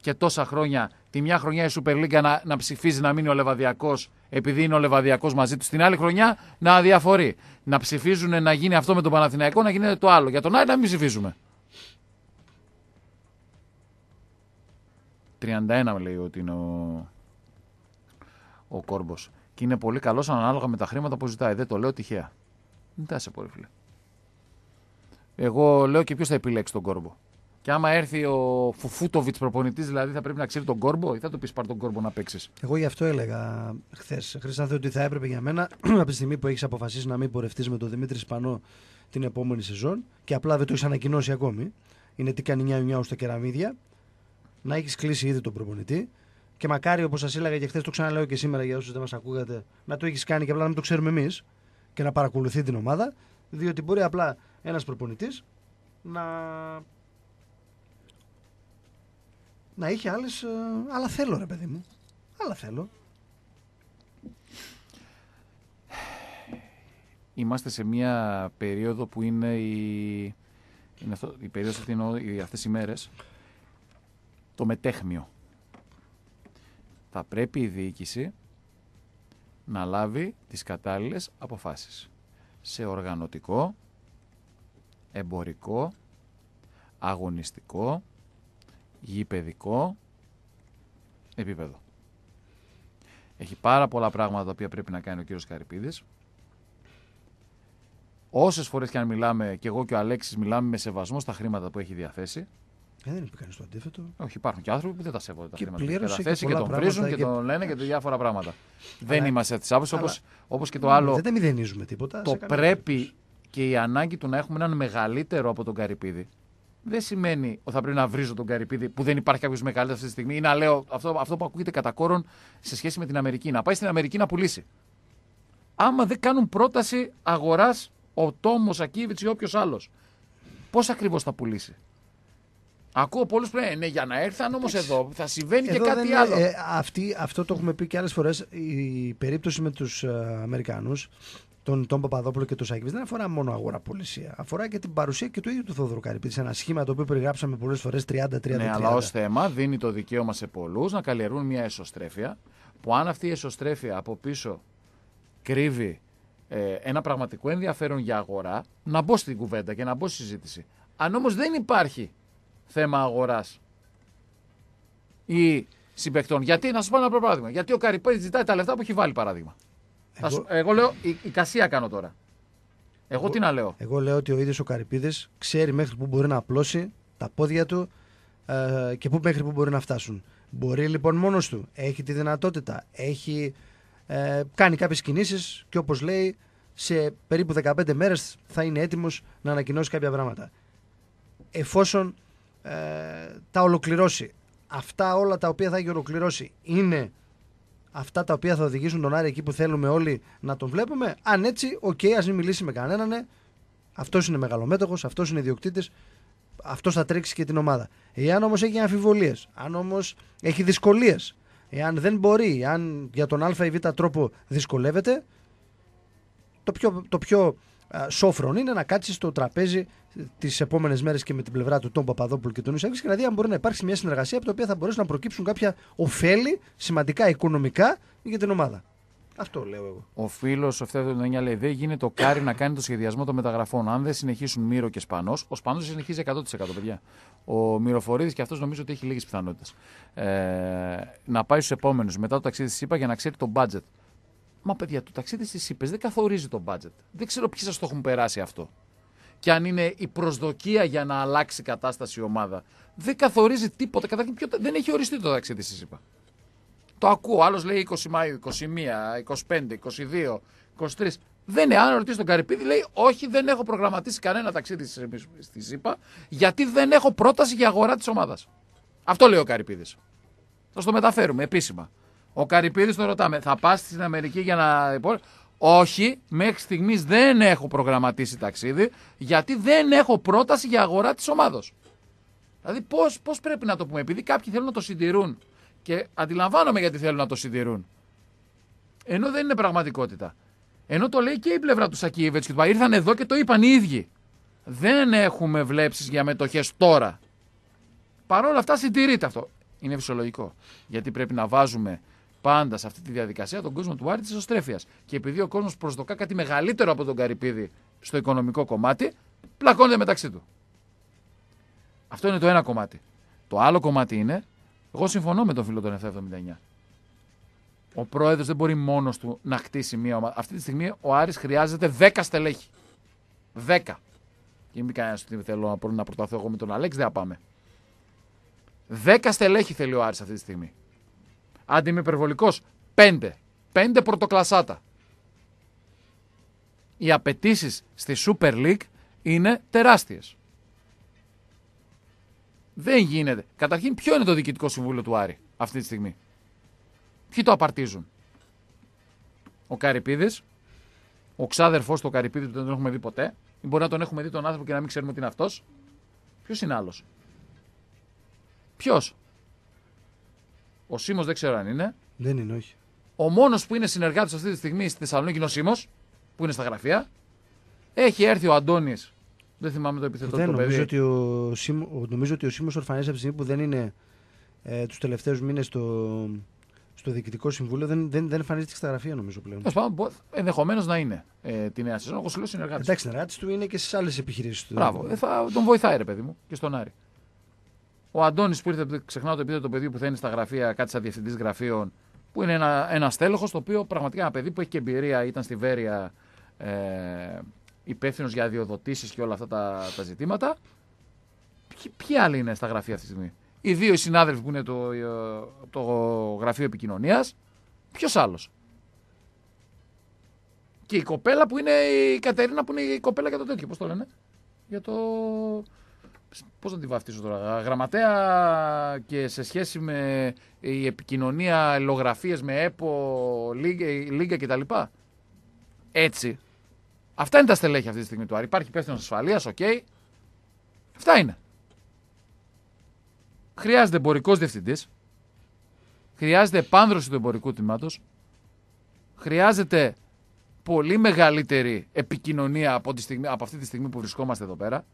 Και τόσα χρόνια, τη μια χρονιά η Super League να, να ψηφίζει να μείνει ο Λεβαδιακός επειδή είναι ο Λεβαδιακός μαζί του, την άλλη χρονιά να αδιαφορεί. Να ψηφίζουν να γίνει αυτό με τον Παναθηναϊκό, να γίνεται το άλλο. Για τον άλλο να μην ψηφίζουμε. 31 λέει ότι είναι ο, ο είναι πολύ καλός ανάλογα με τα χρήματα που ζητάει. Δεν το λέω τυχαία. Μην σε πολύ, φίλε. Εγώ λέω και ποιος θα επιλέξει τον κόρμπο. Και άμα έρθει ο Φουφούτοβιτ προπονητής, δηλαδή θα πρέπει να ξέρει τον κόρμπο ή θα του πεις πάρ τον κόρμπο να παίξεις. Εγώ γι' αυτό έλεγα χθες, Χρήστανθε, ότι θα έπρεπε για μένα από τη στιγμή που έχεις αποφασίσει να μην πορευτείς με τον Δημήτρη Σπανό την επόμενη σεζόν και απλά δεν το έχεις ανακοινώσει ακόμη. Είναι τι κάνει στα κεραμίδια. Να έχεις κλείσει ήδη τον προπονητή και μακάρι, όπως σας έλεγα και χθες, το ξαναλέω και σήμερα για όσους δεν μας ακούγατε, να το έχεις κάνει και απλά να μην το ξέρουμε εμείς και να παρακολουθεί την ομάδα. Διότι μπορεί απλά ένας προπονητής να. να είχε άλλες. Αλλά ε, θέλω, ρε παιδί μου. Αλλά θέλω. Είμαστε σε μια περίοδο που είναι η, είναι αυτό, η περίοδος αυτή, αυτές οι μέρες το μετέχμιο θα πρέπει η διοίκηση να λάβει τις κατάλληλες αποφάσεις σε οργανωτικό, εμπορικό, αγωνιστικό, γηπεδικό επίπεδο. Έχει πάρα πολλά πράγματα τα οποία πρέπει να κάνει ο κύριος Καρυπίδης. Όσες φορές και αν μιλάμε, και εγώ και ο Αλέξης μιλάμε με σεβασμό στα χρήματα που έχει διαθέσει, ε, δεν είπε κανείς το αντίθετο. Όχι, υπάρχουν και άνθρωποι που δεν τα σέβονται τα και Και, και, και τον βρίζουν και, και τον λένε και διάφορα πράγματα. Δεν είμαστε της άποψης όπως όπως και το ναι, άλλο. Δεν τα μηδενίζουμε τίποτα. Το πρέπει και η ανάγκη του να έχουμε έναν μεγαλύτερο από τον Καρυπίδη. Δεν σημαίνει ότι θα πρέπει να βρίζω τον Καρυπίδη που δεν υπάρχει κάποιος μεγαλύτερος αυτή τη στιγμή ή να λέω αυτό, αυτό που ακούγεται κατά κόρον σε σχέση με την Αμερική. Να πάει στην Αμερική να πουλήσει. Άμα δεν κάνουν πρόταση αγοράς ο Τόμος Ακίβιτ ή όποιος άλλος, πώς ακριβώς θα πουλήσει. Ακούω πολλούς που λένε ναι, για να έρθαν όμως εδώ θα συμβαίνει και κάτι άλλο. Ε, αυτό το έχουμε πει και άλλες φορές. Η περίπτωση με τους ε, Αμερικανού, τον Τον Παπαδόπουλο και τον Σάκη, δεν αφορά μόνο αγοραπολισία. Αφορά και την παρουσία και του ίδιου του Θόδωρου Σε Ένα σχήμα το οποίο περιγράψαμε πολλές φορές 30-30. Ναι, αλλά ως θέμα δίνει το δικαίωμα σε πολλούς να καλλιεργούν μια εσωστρέφεια που αν αυτή η εσωστρέφεια από πίσω κρύβει ε, ένα πραγματικό ενδιαφέρον για αγορά, να μπω στην κουβέντα και να μπω στη συζήτηση. Αν όμως δεν υπάρχει θέμα αγοράς ή συμπεκτών. Γιατί, να σου πω ένα απλό παράδειγμα. Γιατί ο Καρυπέδη ζητάει τα λεφτά που έχει βάλει, παράδειγμα. Εγώ, λέω, η, κασία κάνω τώρα. Εγώ, εγώ, τι να λέω. Εγώ λέω ότι ο ίδιος ο Καρυπίδης ξέρει μέχρι που μπορεί να απλώσει τα πόδια του ε, και που μέχρι που μπορεί να φτάσουν. Μπορεί λοιπόν μόνος του. Έχει τη δυνατότητα. Έχει, ε, κάνει κάποιες κινήσεις και όπως λέει, σε περίπου 15 μέρες θα είναι έτοιμος να ανακοινώσει κάποια πράγματα. Εφόσον ε, τα ολοκληρώσει. Αυτά όλα τα οποία θα έχει ολοκληρώσει είναι αυτά τα οποία θα οδηγήσουν τον Άρη εκεί που θέλουμε όλοι να τον βλέπουμε. Αν έτσι, οκ, okay, ας μην μιλήσει με κανέναν. Ναι. Αυτός είναι μεγαλομέτωχος, αυτός είναι ιδιοκτήτης, αυτός θα τρέξει και την ομάδα. Εάν όμως έχει αμφιβολίες, αν όμως έχει δυσκολίες, εάν δεν μπορεί, αν για τον Α ή Β τρόπο δυσκολεύεται, το πιο, το πιο ε, σόφρον είναι να κάτσεις στο τραπέζι τις επόμενες μέρες και με την πλευρά του Τόμ Παπαδόπουλου και του Νουσέκη. Και δηλαδή, αν μπορεί να υπάρξει μια συνεργασία από την οποία θα μπορέσουν να προκύψουν κάποια ωφέλη σημαντικά οικονομικά για την ομάδα. Αυτό λέω εγώ. Ο φίλος ο Φτέδο του λέει: Δεν γίνεται ο Κάρι να κάνει το σχεδιασμό των μεταγραφών. Αν δεν συνεχίσουν Μύρο και Σπανός, ο Σπανός συνεχίζει 100% παιδιά. Ο Μυροφορίδης και αυτός νομίζω ότι έχει λίγες πιθανότητες. Ε, να πάει στους επόμενους μετά το ταξίδι τη ΣΥΠΑ για να ξέρει το budget. Μα παιδιά, το ταξίδι στις ΗΠΑ δεν καθορίζει το budget. Δεν ξέρω ποιοι σας το έχουν περάσει αυτό. Και αν είναι η προσδοκία για να αλλάξει η κατάσταση η ομάδα, δεν καθορίζει τίποτα. Καταρχήν, ποιο... δεν έχει οριστεί το ταξίδι στι ΗΠΑ. Το ακούω. Άλλος λέει 20 Μαΐου, 21, 25, 22, 23. Δεν είναι. Αν ρωτήσει τον Καρυπίδη, λέει Όχι, δεν έχω προγραμματίσει κανένα ταξίδι στη ΣΥΠΑ, γιατί δεν έχω πρόταση για αγορά της ομάδας. Αυτό λέει ο Καρυπίδης. Θα το μεταφέρουμε επίσημα. Ο Καρυπίδης το ρωτάμε, θα πας στην Αμερική για να. Όχι, μέχρι στιγμής δεν έχω προγραμματίσει ταξίδι, γιατί δεν έχω πρόταση για αγορά της ομάδος. Δηλαδή, πώς πώς πρέπει να το πούμε, επειδή κάποιοι θέλουν να το συντηρούν. Και αντιλαμβάνομαι γιατί θέλουν να το συντηρούν. Ενώ δεν είναι πραγματικότητα. Ενώ το λέει και η πλευρά του Σακίβετ και του Ήρθαν εδώ και το είπαν οι ίδιοι. Δεν έχουμε βλέψεις για μετοχές τώρα. Παρ' αυτά συντηρείται αυτό. Είναι φυσιολογικό. Γιατί πρέπει να βάζουμε πάντα σε αυτή τη διαδικασία τον κόσμο του Άρη της Οστρέφειας. Και επειδή ο κόσμος προσδοκά κάτι μεγαλύτερο από τον Καρυπίδη στο οικονομικό κομμάτι, πλακώνεται μεταξύ του. Αυτό είναι το ένα κομμάτι. Το άλλο κομμάτι είναι, εγώ συμφωνώ με τον φίλο των 779. Ο πρόεδρος δεν μπορεί μόνος του να χτίσει μία ομάδα. Αυτή τη στιγμή ο Άρης χρειάζεται 10 στελέχη. 10. Και μην κανένας ότι θέλω να προταθώ εγώ με τον Αλέξ, δεν πάμε. 10 στελέχη θέλει ο Άρης αυτή τη στιγμή. Αν είμαι υπερβολικός, Πέντε. Πέντε πρωτοκλασάτα. Οι απαιτήσεις στη Super League είναι τεράστιες. Δεν γίνεται. Καταρχήν, ποιο είναι το διοικητικό συμβούλιο του Άρη αυτή τη στιγμή. Ποιοι το απαρτίζουν. Ο Καρυπίδης, ο ξάδερφο του Καρυπίδης που δεν τον έχουμε δει ποτέ, ή μπορεί να τον έχουμε δει τον άνθρωπο και να μην ξέρουμε τι είναι αυτός. Ποιος είναι άλλος. Ποιος. Ο Σίμος δεν ξέρω αν είναι. Δεν είναι, όχι. Ο μόνος που είναι συνεργάτης αυτή τη στιγμή στη Θεσσαλονίκη είναι ο Σίμος, που είναι στα γραφεία. Έχει έρθει ο Αντώνης. Δεν θυμάμαι το επιθετό του νομίζω, ότι ο νομίζω ότι ο Σίμος Ορφανές από τη στιγμή που δεν είναι ε, τους τελευταίους μήνες στο, στο Διοικητικό Συμβούλιο, δεν, δεν, δεν εμφανίζεται στα γραφεία νομίζω πλέον. Ενδεχομένως να είναι ε, τη νέα σεζόν. Εγώ συνεργάτης. Εντάξει, συνεργάτης του είναι και στις άλλες επιχειρήσεις του. Μπράβο. Ε, θα τον βοηθάει, ρε παιδί μου, και στον Άρη. Ο Αντώνης που ήρθε, ξεχνάω το επίθετο παιδί που θα είναι στα γραφεία, κάτι σαν διευθυντής γραφείων, που είναι ένα, ένα στέλεχος το οποίο πραγματικά ένα παιδί που έχει και εμπειρία, ήταν στη Βέρεια ε, υπεύθυνος για αδειοδοτήσεις και όλα αυτά τα, τα ζητήματα. Ποιοι, ποιοι άλλοι είναι στα γραφεία αυτή τη στιγμή. Οι δύο συνάδελφοι που είναι το, ε, το γραφείο επικοινωνίας. Ποιος άλλος. Και η κοπέλα που είναι η Κατερίνα που είναι η κοπέλα για το τέτοιο. Πώς το λένε. Για το. Πώς να τη βαφτίσω τώρα, γραμματέα και σε σχέση με η επικοινωνία, ελογραφίε με ΕΠΟ, Λίγκα κτλ. Έτσι. Αυτά είναι τα στελέχη αυτή τη στιγμή του Άρη. Υπάρχει υπεύθυνος ασφαλείας, οκ. Okay. Αυτά είναι. Χρειάζεται εμπορικός διευθυντής. Χρειάζεται επάνδρωση του εμπορικού τμήματος. Χρειάζεται πολύ μεγαλύτερη επικοινωνία από, στιγμή, από αυτή τη στιγμή που βρισκόμαστε εδώ πέρα.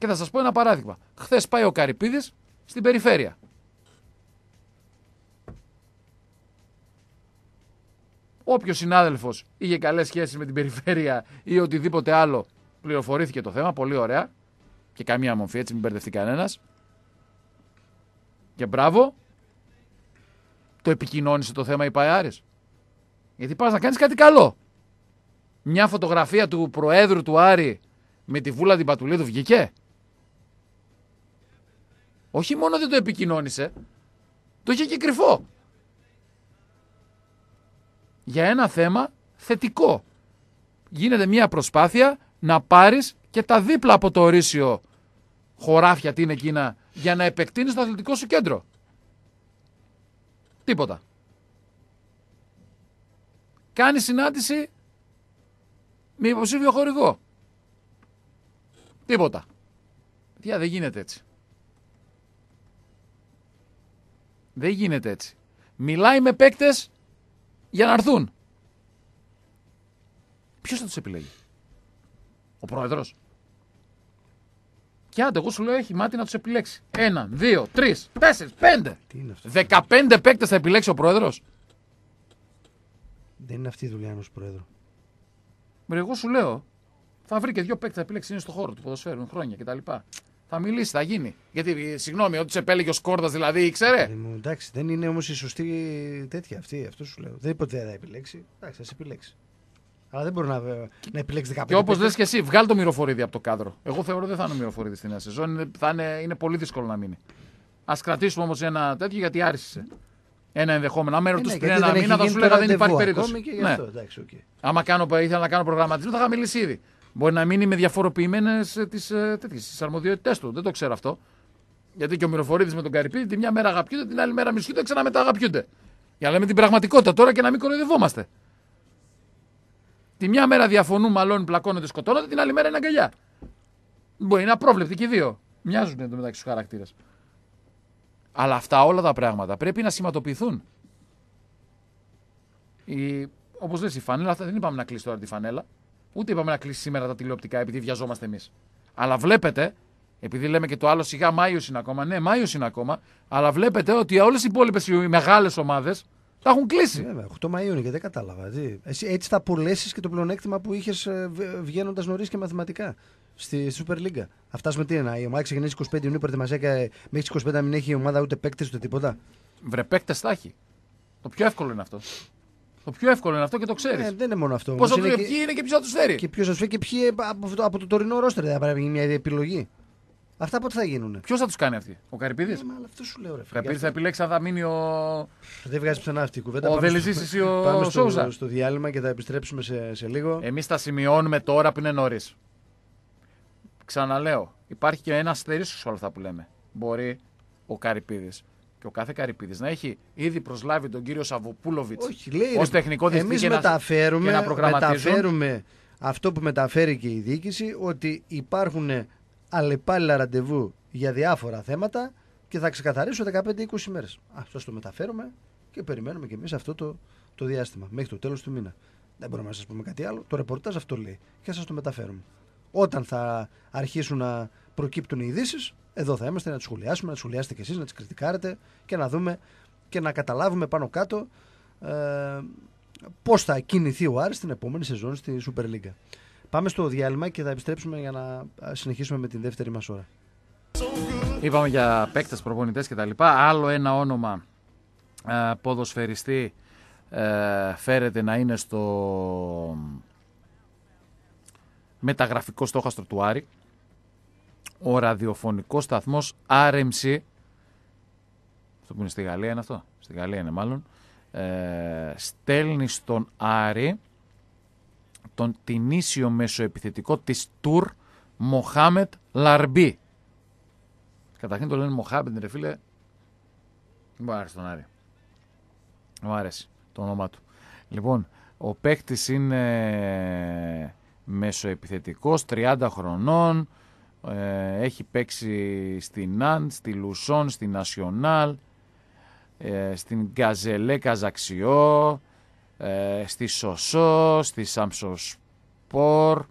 Και θα σας πω ένα παράδειγμα. Χθες πάει ο Καρυπίδης στην περιφέρεια. Όποιος συνάδελφος είχε καλές σχέσεις με την περιφέρεια ή οτιδήποτε άλλο, πληροφορήθηκε το θέμα. Πολύ ωραία. Και καμία μορφή, έτσι μην μπερδευτεί κανένας. Και μπράβο. Το επικοινώνησε το θέμα η Παϊάρης. μπερδευτει κανενα και μπραβο το επικοινωνησε το θεμα η παιαρη γιατι πας να κάνεις κάτι καλό. Μια φωτογραφία του προέδρου του Άρη με τη βούλα την Πατουλίδου βγήκε όχι μόνο δεν το επικοινώνησε, το είχε και κρυφό. Για ένα θέμα θετικό. Γίνεται μια προσπάθεια να πάρεις και τα δίπλα από το ορίσιο χωράφια τι είναι εκείνα για να επεκτείνεις το αθλητικό σου κέντρο. Τίποτα. Κάνει συνάντηση με υποψήφιο χορηγό. Τίποτα. Διά δεν γίνεται έτσι. Δεν γίνεται έτσι. Μιλάει με παίκτες για να έρθουν. Ποιος θα τους επιλέγει, Ο πρόεδρος. Και άντε, εγώ σου λέω έχει μάτι να τους επιλέξει. Ένα, δύο, τρεις, τέσσερις, πέντε. Δεκαπέντε παίκτες θα επιλέξει ο πρόεδρος. Δεν είναι αυτή η δουλειά ενός πρόεδρου. Εγώ σου λέω, θα βρει και δύο παίκτες θα επιλέξει είναι στο χώρο του ποδοσφαίρου, χρόνια κτλ. Θα μιλήσει, θα γίνει. Γιατί, συγγνώμη, ό,τι σε επέλεγε ο Σκόρδας δηλαδή ήξερε. Μου, εντάξει, δεν είναι όμως η σωστή τέτοια αυτή, αυτό σου λέω. Δεν ποτέ θα επιλέξει. Εντάξει, θα σε επιλέξει. Αλλά δεν μπορεί να, να επιλέξει 15. Και όπως λες και εσύ, βγάλει το μυροφορίδι από το κάδρο. Εγώ θεωρώ δεν θα είναι μυροφορίδι στην νέα σεζόν. Είναι, θα είναι, είναι πολύ δύσκολο να μείνει. Ας κρατήσουμε όμως ένα τέτοιο γιατί άρισε. Ένα ενδεχόμενο. μέρο ε, ναι, του πριν ένα μήνα θα σου λέγα δεν υπάρχει περίπτωση. Ναι. okay. κάνω, ήθελα να κάνω προγραμματισμό θα είχα μιλήσει ήδη. Μπορεί να μείνει με διαφοροποιημένες ε, τις ε, αρμοδιότητές του. Δεν το ξέρω αυτό. Γιατί και ο Μυροφορίδης με τον Καρυπίδη τη μια μέρα αγαπιούνται, την άλλη μέρα μισούνται, ξανά μετά αγαπιούνται. Για να λέμε την πραγματικότητα τώρα και να μην κοροϊδευόμαστε. Τη μια μέρα διαφωνούν, μαλώνουν, πλακώνονται, σκοτώνονται, την άλλη μέρα είναι αγκαλιά. Μπορεί να απρόβλεπτοι και οι δύο. Μοιάζουν μεταξύ του χαρακτήρες. Αλλά αυτά όλα τα πράγματα πρέπει να σηματοποιηθούν. Η... Όπως λες, η φανέλα, δεν είπαμε να κλείσει τώρα τη φανέλα. Ούτε είπαμε να κλείσει σήμερα τα τηλεοπτικά επειδή βιαζόμαστε εμείς. Αλλά βλέπετε, επειδή λέμε και το άλλο σιγά Μάιος είναι ακόμα, ναι, Μάιος είναι ακόμα, αλλά βλέπετε ότι όλες οι υπόλοιπες μεγάλες ομάδες τα έχουν κλείσει. Βέβαια, 8 Μαου είναι και δεν κατάλαβα. Έτσι, έτσι θα απολέσει και το πλεονέκτημα που είχες ε, βγαίνοντας νωρίς και μαθηματικά στη Super League. Θα με τι είναι, η ομάδα ξεκινήσει 25 Ιουνίου προετοιμασία και ε, μέχρι 25 να μην έχει η ομάδα ούτε παίκτες ούτε τίποτα. Βρε παίκτες θα Το πιο εύκολο είναι αυτό. Το πιο εύκολο είναι αυτό και το ξέρεις. Ε, δεν είναι μόνο αυτό. Πόσο και ποιοι είναι και ποιο θα τους φέρει. Και ποιος θα τους φέρει και ποιοι ε, από το, από το τωρινό ρόστερ θα πρέπει να γίνει μια επιλογή. Αυτά πότε θα γίνουν. Ποιος θα τους κάνει αυτή, ο Καρυπίδης. Ε, αυτό σου λέω, ρε. Καρυπίδης θα επιλέξει αν θα μείνει ο. Δεν βγάζει πουθενά αυτή η κουβέντα. Ο Δελεζή ή ο στο, στο, στο διάλειμμα και θα επιστρέψουμε σε, σε λίγο. Εμείς τα σημειώνουμε τώρα που είναι νωρίς. Ξαναλέω, υπάρχει και ένα αστερίσκος σε όλα αυτά που λέμε. Μπορεί ο Καρυπίδης και ο κάθε Καρυπίδης να έχει ήδη προσλάβει τον κύριο Σαββοπούλοβιτ ω τεχνικό διευθυντή. Εμείς μεταφέρουμε, να μεταφέρουμε αυτό που μεταφέρει και η διοίκηση ότι υπάρχουν αλλεπάλληλα ραντεβού για διάφορα θέματα και θα ξεκαθαρίσω 15-20 μέρες. Αυτό το μεταφέρουμε και περιμένουμε κι εμείς αυτό το, το διάστημα μέχρι το τέλος του μήνα. Δεν μπορούμε να σας πούμε κάτι άλλο. Το ρεπορτάζ αυτό λέει και σας το μεταφέρουμε. Όταν θα αρχίσουν να προκύπτουν οι ειδήσεις, εδώ θα είμαστε να τις σχολιάσουμε, να τις σχολιάσετε κι εσείς, να τις κριτικάρετε και να δούμε και να καταλάβουμε πάνω κάτω ε, πώς θα κινηθεί ο Άρης στην επόμενη σεζόν στη Super League. Πάμε στο διάλειμμα και θα επιστρέψουμε για να συνεχίσουμε με την δεύτερη μας ώρα. Είπαμε για παίκτες, προπονητές κτλ. Άλλο ένα όνομα ε, ποδοσφαιριστή ε, φέρεται να είναι στο μεταγραφικό στόχαστρο του Άρη ο ραδιοφωνικός σταθμός RMC, αυτό που είναι στη Γαλλία είναι αυτό, στη Γαλλία είναι μάλλον, ε, στέλνει στον Άρη τον τινήσιο μεσοεπιθετικό της Τουρ Μοχάμετ Λαρμπί. Καταρχήν το λένε Μοχάμετ, ρε φίλε, δεν μου άρεσε τον Άρη. Μου άρεσε το όνομά του. Λοιπόν, ο παίκτης είναι μεσοεπιθετικός, 30 χρονών, ε, έχει παίξει στην Ναν, στη Λουσόν, στη Νασιονάλ, ε, στην Καζελέ Καζαξιό, ε, στη Σωσό, στη Σαμσοσπορ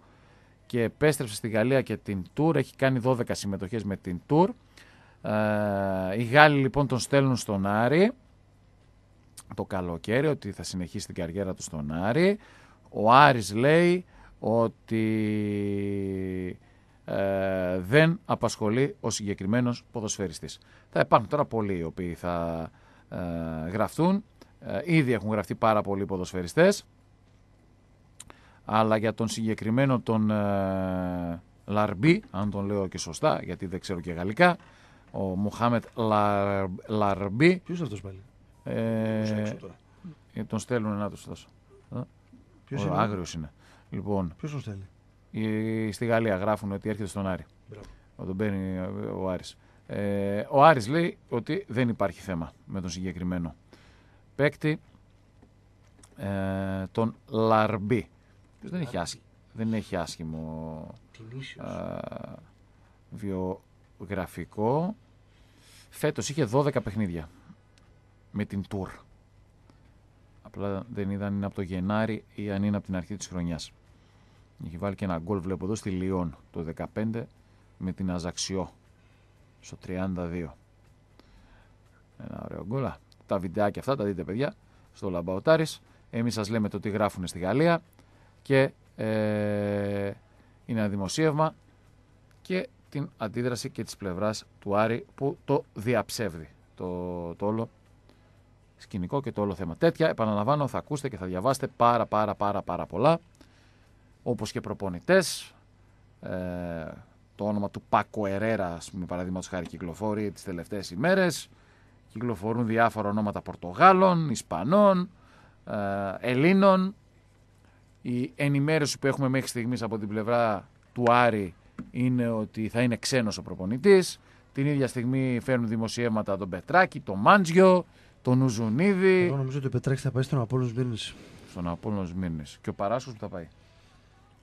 και επέστρεψε στη Γαλλία και την Τούρ. Έχει κάνει 12 συμμετοχές με την Τούρ. οι Γάλλοι λοιπόν τον στέλνουν στον Άρη το καλοκαίρι ότι θα συνεχίσει την καριέρα του στον Άρη. Ο Άρης λέει ότι ε, δεν απασχολεί ο συγκεκριμένος ποδοσφαιριστής. Θα υπάρχουν τώρα πολλοί οι οποίοι θα ε, γραφτούν. Ε, ήδη έχουν γραφτεί πάρα πολλοί ποδοσφαιριστές. Αλλά για τον συγκεκριμένο τον ε, Λαρμπί, αν τον λέω και σωστά, γιατί δεν ξέρω και γαλλικά, ο Μουχάμετ Λαρ, Λαρμπί. Ποιος είναι αυτός πάλι. Ε, τον στέλνουν να τους δώσω. Ποιος είναι. Άγριος είναι. Λοιπόν, Ποιος τον στέλνει. Στη Γαλλία γράφουν ότι έρχεται στον Άρη. Μπράβο. Τον ο Άρης. Ε, ο Άρης λέει ότι δεν υπάρχει θέμα με τον συγκεκριμένο παίκτη, ε, τον Λαρμπή δεν έχει, άσχη, δεν έχει άσχημο ε, βιογραφικό. Φέτος είχε 12 παιχνίδια με την Τουρ Απλά δεν είδα αν είναι από το Γενάρη ή αν είναι από την αρχή της χρονιάς. Έχει βάλει και ένα γκολ βλέπω εδώ στη Λιόν το 15 με την Αζαξιό στο 32. Ένα ωραίο γκολ. Τα βιντεάκια αυτά τα δείτε παιδιά στο Λαμπαοτάρης. Εμείς σας λέμε το τι γράφουν στη Γαλλία και ε, είναι ένα δημοσίευμα και την αντίδραση και της πλευράς του Άρη που το διαψεύδει το, το όλο σκηνικό και το όλο θέμα. Τέτοια επαναλαμβάνω θα ακούσετε και θα διαβάσετε πάρα πάρα πάρα πάρα πολλά όπως και προπονητές. Ε, το όνομα του Πάκο Ερέρα, με παράδειγμα παραδείγματος χάρη κυκλοφορεί τις τελευταίες ημέρες. Κυκλοφορούν διάφορα ονόματα Πορτογάλων, Ισπανών, ε, Ελλήνων. Η ενημέρωση που έχουμε μέχρι στιγμής από την πλευρά του Άρη είναι ότι θα είναι ξένος ο προπονητής. Την ίδια στιγμή φέρνουν δημοσιεύματα τον Πετράκη, τον Μάντζιο, τον Ουζουνίδη. Εγώ νομίζω ότι ο Πετράκης θα πάει στον Απόλλων Σμύρνης. Στον Απόλλων Σμύρνης. Και ο Παράσκος που θα πάει.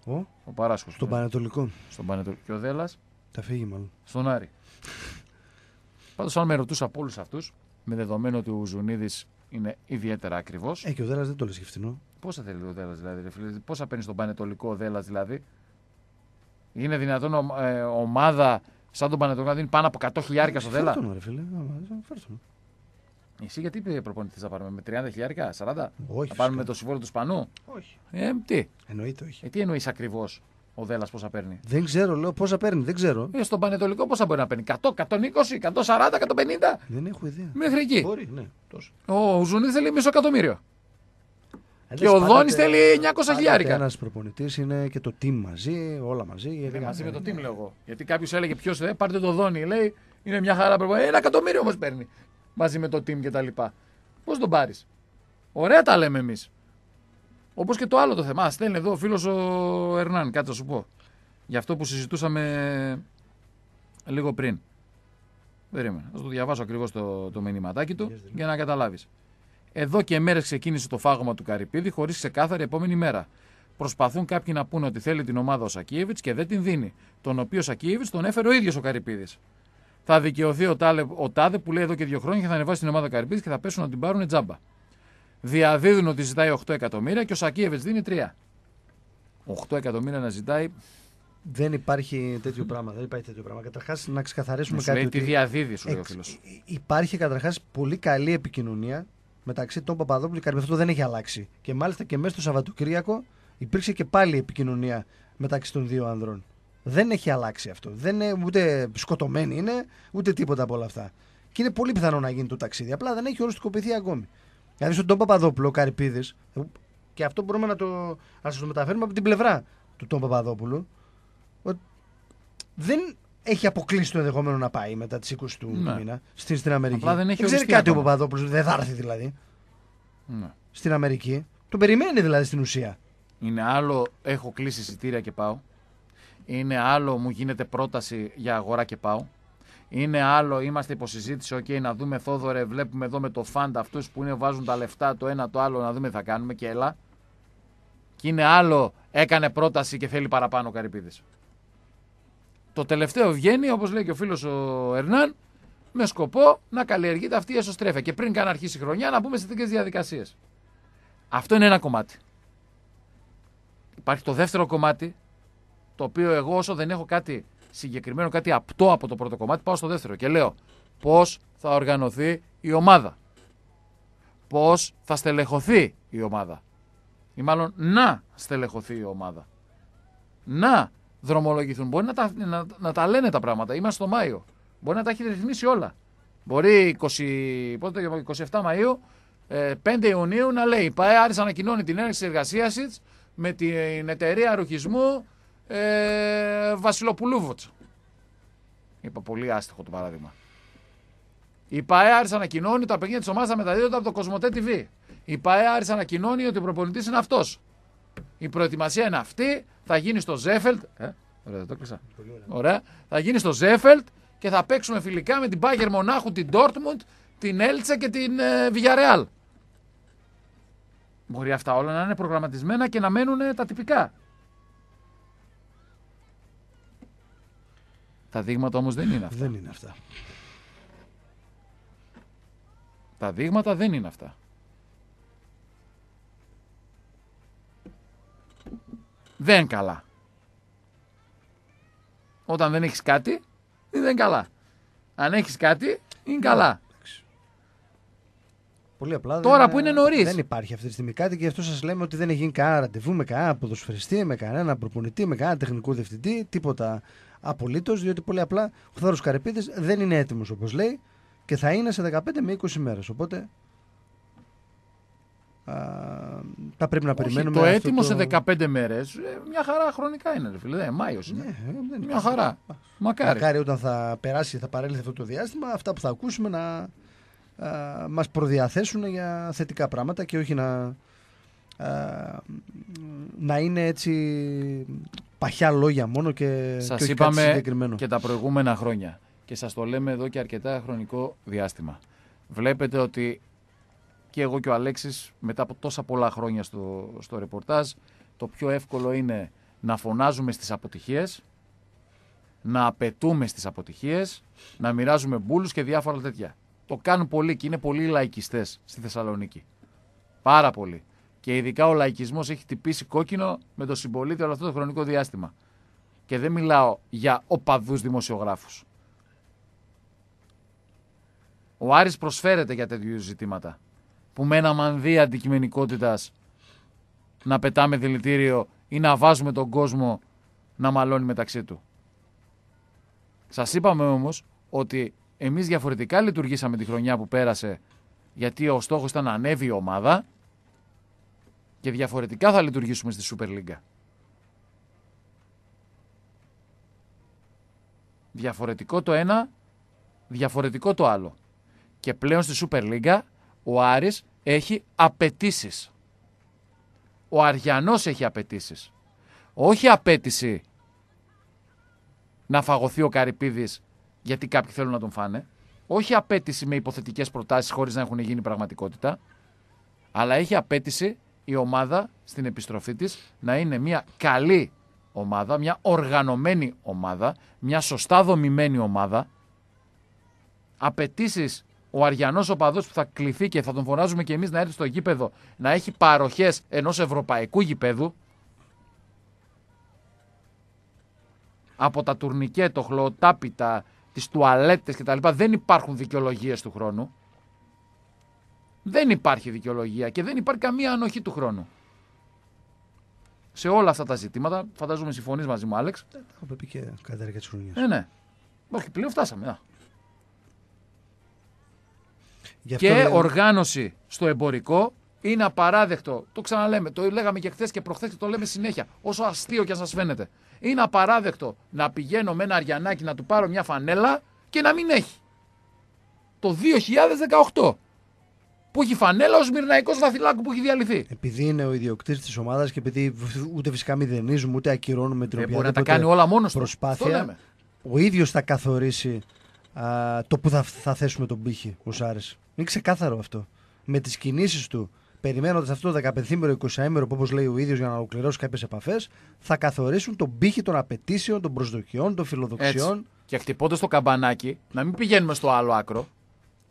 Ο, ο Στον Πανετολικό. Στον Πανετολικό. Και ο Δέλλα. Τα φύγει μάλλον. Στον Άρη. Πάντως, αν με ρωτούσα από όλους αυτούς, με δεδομένο ότι ο Ζουνίδης είναι ιδιαίτερα ακριβώ. Ε, και ο Δέλλα δεν το λες και φθηνό. Πόσα θέλει ο Δέλλα δηλαδή, ρε φίλε. Πόσα παίρνει στον Πανετολικό ο Δέλλα δηλαδή. Είναι δυνατόν ε, ομάδα σαν τον Πανετολικό να δίνει πάνω από 100 χιλιάρικα ε, στο Δέλλα. Φέρτον, ρε φίλε. Εσύ γιατί προπονητής θα πάρουμε, με 30 χιλιάρικα, 40. Όχι, θα πάρουμε το συμβόλαιο του Σπανού. Όχι. Ε, τι. Εννοείται όχι. Ε, τι εννοείς ακριβώς ο Δέλλα πόσα παίρνει. Δεν ξέρω, λέω πόσα παίρνει, δεν ξέρω. Ε, στον Πανετολικό πόσα μπορεί να παίρνει. 100, 120, 140, 150. Δεν έχω ιδέα. Μέχρι εκεί. Μπορεί, ναι, τόσο. Ο Ζουνί θέλει μισό εκατομμύριο. Ε, και ο Δόνης θέλει 900 χιλιάρικα. Ένας προπονητής είναι και το team μαζί, όλα μαζί. Ε, μαζί με ε, το team, λέω εγώ. Γιατί κάποιος έλεγε ποιος δεν πάρτε το Δόνη, λέει είναι μια χαρά προπονητή. Ένα εκατομμύριο όμως παίρνει μαζί με το team τα κτλ. Πώς τον πάρεις. Ωραία τα λέμε εμείς. Όπως και το άλλο το θέμα. Α, στέλνει εδώ ο φίλος ο Ερνάν, κάτι να σου πω. Γι' αυτό που συζητούσαμε λίγο πριν. Περίμενε. Θα το διαβάσω ακριβώς το, το μηνυματάκι του ναι. για να καταλάβεις. Εδώ και μέρες ξεκίνησε το φάγωμα του Καρυπίδη χωρίς ξεκάθαρη επόμενη μέρα. Προσπαθούν κάποιοι να πούνε ότι θέλει την ομάδα ο Σακίεβιτ και δεν την δίνει. Τον οποίο Σακίεβιτ τον έφερε ο ίδιος ο Καρυπίδης θα δικαιωθεί ο, ο Τάδε που λέει εδώ και δύο χρόνια και θα ανεβάσει την ομάδα Καρυπίδη και θα πέσουν να την πάρουν τζάμπα. Διαδίδουν ότι ζητάει 8 εκατομμύρια και ο Σακίεβιτ δίνει 3. 8 εκατομμύρια να ζητάει. Δεν υπάρχει τέτοιο πράγμα. Δεν υπάρχει τέτοιο πράγμα. Καταρχάς, να ξεκαθαρίσουμε κάτι. Λέει, τι διαδίδει, σου λέει ο φίλο. Υπάρχει καταρχάς πολύ καλή επικοινωνία μεταξύ των Παπαδόπουλων και αυτό δεν έχει αλλάξει. Και μάλιστα και μέσα στο Σαββατοκύριακο υπήρξε και πάλι επικοινωνία μεταξύ των δύο ανδρών. Δεν έχει αλλάξει αυτό. Δεν είναι ούτε σκοτωμένη είναι, ούτε τίποτα από όλα αυτά. Και είναι πολύ πιθανό να γίνει το ταξίδι. Απλά δεν έχει οριστικοποιηθεί ακόμη. Δηλαδή στον Τον Παπαδόπουλο, ο Καρυπίδης, και αυτό μπορούμε να το, να μεταφέρουμε από την πλευρά του Τον Παπαδόπουλου, ότι δεν έχει αποκλείσει το ενδεχόμενο να πάει μετά τις 20 του ναι. μήνα στην, στην Αμερική. Απλά δεν, έχει δεν ξέρει κάτι ο Παπαδόπουλος, δεν θα έρθει δηλαδή. Ναι. Στην Αμερική. Τον περιμένει δηλαδή στην ουσία. Είναι άλλο, έχω κλείσει εισιτήρια και πάω είναι άλλο μου γίνεται πρόταση για αγορά και πάω. Είναι άλλο, είμαστε υποσυζήτηση, okay, να δούμε Θόδωρε, βλέπουμε εδώ με το φαντ αυτούς που είναι, βάζουν τα λεφτά το ένα το άλλο, να δούμε τι θα κάνουμε και έλα. Και είναι άλλο, έκανε πρόταση και θέλει παραπάνω ο Το τελευταίο βγαίνει, όπως λέει και ο φίλος ο Ερνάν, με σκοπό να καλλιεργείται αυτή η εσωστρέφεια. Και πριν καν αρχίσει η χρονιά, να μπούμε σε τέτοιες διαδικασίες. Αυτό είναι ένα κομμάτι. Υπάρχει το δεύτερο κομμάτι το οποίο εγώ όσο δεν έχω κάτι συγκεκριμένο, κάτι απτό από το πρώτο κομμάτι, πάω στο δεύτερο και λέω πώς θα οργανωθεί η ομάδα. Πώς θα στελεχωθεί η ομάδα. Ή μάλλον να στελεχωθεί η ομάδα. Να δρομολογηθούν. Μπορεί να τα, να, τα λένε τα πράγματα. Είμαστε στο Μάιο. Μπορεί να τα έχει ρυθμίσει όλα. Μπορεί 20, πότε, 27 Μαΐου, 5 ε, Ιουνίου να λέει πάει ΠαΕ να ανακοινώνει την έναρξη εργασίας της με την εταιρεία ρουχισμού ε, Βασιλοπουλούβοτσα. Είπα πολύ άστοχο το παράδειγμα. Η ΠαΕ Άρης ανακοινώνει τα παιχνίδια της ομάδας θα μεταδίδονται από το Κοσμοτέ TV. Η ΠαΕ Άρης ανακοινώνει ότι ο προπονητής είναι αυτός. Η προετοιμασία είναι αυτή. Θα γίνει στο Ζέφελτ. Ε, ωραία, το κλείσα. Ωραία. Θα γίνει στο Ζέφελτ και θα παίξουμε φιλικά με την Πάγερ Μονάχου, την Ντόρτμουντ, την Έλτσα και την ε, Μπορεί αυτά όλα να είναι προγραμματισμένα και να μένουν τα τυπικά. Τα δείγματα όμως δεν είναι αυτά. Δεν είναι αυτά. Τα δείγματα δεν είναι αυτά. Δεν καλά. Όταν δεν έχεις κάτι, δεν καλά. Αν έχεις κάτι, είναι ναι, καλά. Πολύ απλά. Τώρα που είναι νωρίς. Δεν υπάρχει αυτή τη στιγμή κάτι και γι' αυτό σας λέμε ότι δεν έχει γίνει κανένα ραντεβού με κανένα ποδοσφαιριστή, με κανένα προπονητή, με κανένα τεχνικό διευθυντή, τίποτα. Απολύτως, διότι πολύ απλά ο Θάρο Καρυπίδης δεν είναι έτοιμος όπως λέει και θα είναι σε 15 με 20 μέρες. Οπότε α, θα πρέπει να περιμένουμε. Το έτοιμο σε 15 μέρες, ε, μια χαρά χρονικά είναι, ρε φίλε. Ε, Μάιος είναι. Ναι, ε, δεν μια χαρά. Μακάρι. Μακάρι όταν θα περάσει, θα παρέλθει αυτό το διάστημα, αυτά που θα ακούσουμε να, μας προδιαθέσουν για θετικά πράγματα και όχι να, να είναι έτσι παχιά λόγια μόνο και, σας είπαμε συγκεκριμένο. και τα προηγούμενα χρόνια και σας το λέμε εδώ και αρκετά χρονικό διάστημα. Βλέπετε ότι και εγώ και ο Αλέξης μετά από τόσα πολλά χρόνια στο, στο ρεπορτάζ το πιο εύκολο είναι να φωνάζουμε στις αποτυχίες να απαιτούμε στις αποτυχίες να μοιράζουμε μπούλους και διάφορα τέτοια. Το κάνουν πολλοί και είναι πολλοί λαϊκιστές στη Θεσσαλονίκη. Πάρα πολλοί. Και ειδικά ο λαϊκισμός έχει τυπήσει κόκκινο με το συμπολίτη όλο αυτό το χρονικό διάστημα. Και δεν μιλάω για οπαδούς δημοσιογράφους. Ο Άρης προσφέρεται για τέτοιου ζητήματα. Που με ένα μανδύα αντικειμενικότητας να πετάμε δηλητήριο ή να βάζουμε τον κόσμο να μαλώνει μεταξύ του. Σας είπαμε όμως ότι εμείς διαφορετικά λειτουργήσαμε τη χρονιά που πέρασε γιατί ο στόχος ήταν να ανέβει η ομάδα και διαφορετικά θα λειτουργήσουμε στη Super League. Διαφορετικό το ένα, διαφορετικό το άλλο. Και πλέον στη Super League ο Άρης έχει απαιτήσεις. Ο Αργιανός έχει απαιτήσεις. Όχι απέτηση να φαγωθεί ο Καρυπίδης γιατί κάποιοι θέλουν να τον φάνε. Όχι απέτηση με υποθετικές προτάσεις χωρίς να έχουν γίνει πραγματικότητα. Αλλά έχει απέτηση η ομάδα στην επιστροφή της να είναι μια καλή ομάδα, μια οργανωμένη ομάδα, μια σωστά δομημένη ομάδα. Απαιτήσεις ο Αριανός οπαδό που θα κληθεί και θα τον φωνάζουμε και εμείς να έρθει στο γήπεδο να έχει παροχές ενός ευρωπαϊκού γηπέδου. Από τα τουρνικέ, το χλωτάπιτα, τις τουαλέτες κτλ. Δεν υπάρχουν δικαιολογίες του χρόνου. Δεν υπάρχει δικαιολογία και δεν υπάρχει καμία ανοχή του χρόνου. Σε όλα αυτά τα ζητήματα, φαντάζομαι συμφωνείς μαζί μου, Άλεξ. Ε, τα έχω πει και κατά τη διάρκεια της χρονιάς. Ναι, ε, ναι. Όχι, πλέον φτάσαμε. Α. Και οργάνωση στο εμπορικό είναι απαράδεκτο. Το ξαναλέμε, το λέγαμε και χθες και προχθές και το λέμε συνέχεια. Όσο αστείο και αν σας φαίνεται. Είναι απαράδεκτο να πηγαίνω με ένα αριανάκι να του πάρω μια φανέλα και να μην έχει. Το 2018 που έχει φανέλα ο Σμυρναϊκός Βαθυλάκου που έχει διαλυθεί. Επειδή είναι ο ιδιοκτήτης της ομάδας και επειδή ούτε φυσικά μηδενίζουμε ούτε ακυρώνουμε την ε, οποία Μπορεί να κάνει όλα μόνος προσπάθεια. ο ίδιος θα καθορίσει α, το που θα, θα θέσουμε τον πύχη ο Σάρης. Είναι ξεκάθαρο αυτό. Με τις κινήσεις του, περιμένοντας αυτό το 15 ημερο 20 ημερο όπως λέει ο ίδιος για να ολοκληρώσει κάποιες επαφές, θα καθορίσουν τον πύχη των απαιτήσεων, των προσδοκιών, των φιλοδοξιών. Και χτυπώντας το καμπανάκι, να μην πηγαίνουμε στο άλλο άκρο,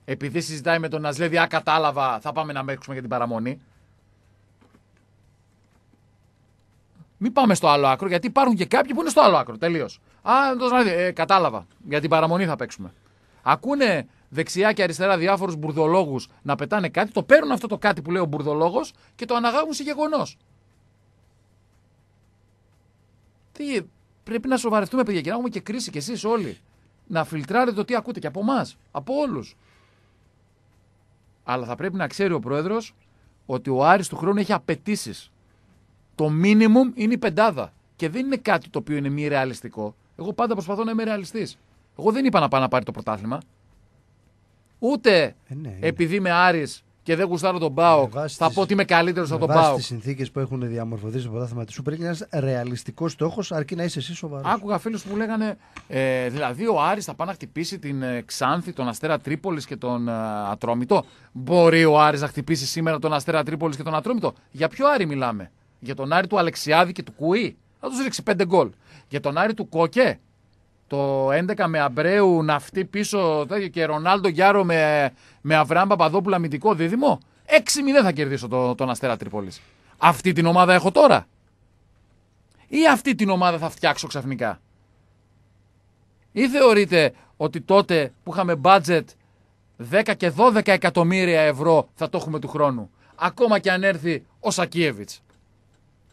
επειδή συζητάει με τον Ασλέδη, Α, κατάλαβα, θα πάμε να παίξουμε για την παραμονή. Μην πάμε στο άλλο άκρο, γιατί υπάρχουν και κάποιοι που είναι στο άλλο άκρο. Τελείως. Α, το ε, κατάλαβα. Για την παραμονή θα παίξουμε. Ακούνε δεξιά και αριστερά διάφορους μπουρδολόγους να πετάνε κάτι, το παίρνουν αυτό το κάτι που λέει ο μπουρδολόγος και το αναγάγουν σε γεγονός. Τι, πρέπει να σοβαρευτούμε, παιδιά, και να έχουμε και κρίση κι εσείς όλοι. Να φιλτράρετε το τι ακούτε και από εμάς, από όλους. Αλλά θα πρέπει να ξέρει ο πρόεδρος ότι ο Άρης του χρόνου έχει απαιτήσει. Το minimum είναι η πεντάδα. Και δεν είναι κάτι το οποίο είναι μη ρεαλιστικό. Εγώ πάντα προσπαθώ να είμαι ρεαλιστής. Εγώ δεν είπα να πάω να πάρει το πρωτάθλημα. Ούτε ε, ναι, επειδή είμαι Άρης και δεν γουστάρω τον Πάοκ, θα πω ότι είμαι καλύτερος από τον Πάοκ. βάση τις συνθήκες που έχουν διαμορφωθεί στο πρωτάθλημα της Σούπερ, είναι ένας ρεαλιστικός στόχος αρκεί να είσαι εσύ σοβαρός. Άκουγα φίλους που λέγανε, ε, δηλαδή ο Άρης θα πάει να χτυπήσει την ε, Ξάνθη, τον Αστέρα Τρίπολης και τον ε, Ατρόμητο. Μπορεί ο Άρης να χτυπήσει σήμερα τον Αστέρα Τρίπολης και τον Ατρόμητο. Για ποιο Άρη μιλάμε, για τον Άρη του Αλεξιάδη και του Κουή. Θα τους ρίξει πέντε γκολ. Για τον Άρη του Κόκε, το 11 με Αμπρέου, φτύ πίσω και Ρονάλντο Γιάρο με, με Αβραάμ Παπαδόπουλο αμυντικό δίδυμο. 6-0 θα κερδίσω το, τον Αστέρα Τρίπολης. Αυτή την ομάδα έχω τώρα. Ή αυτή την ομάδα θα φτιάξω ξαφνικά. Ή θεωρείτε ότι τότε που είχαμε budget 10 και 12 εκατομμύρια ευρώ θα το έχουμε του χρόνου. Ακόμα και αν έρθει ο Σακίεβιτς.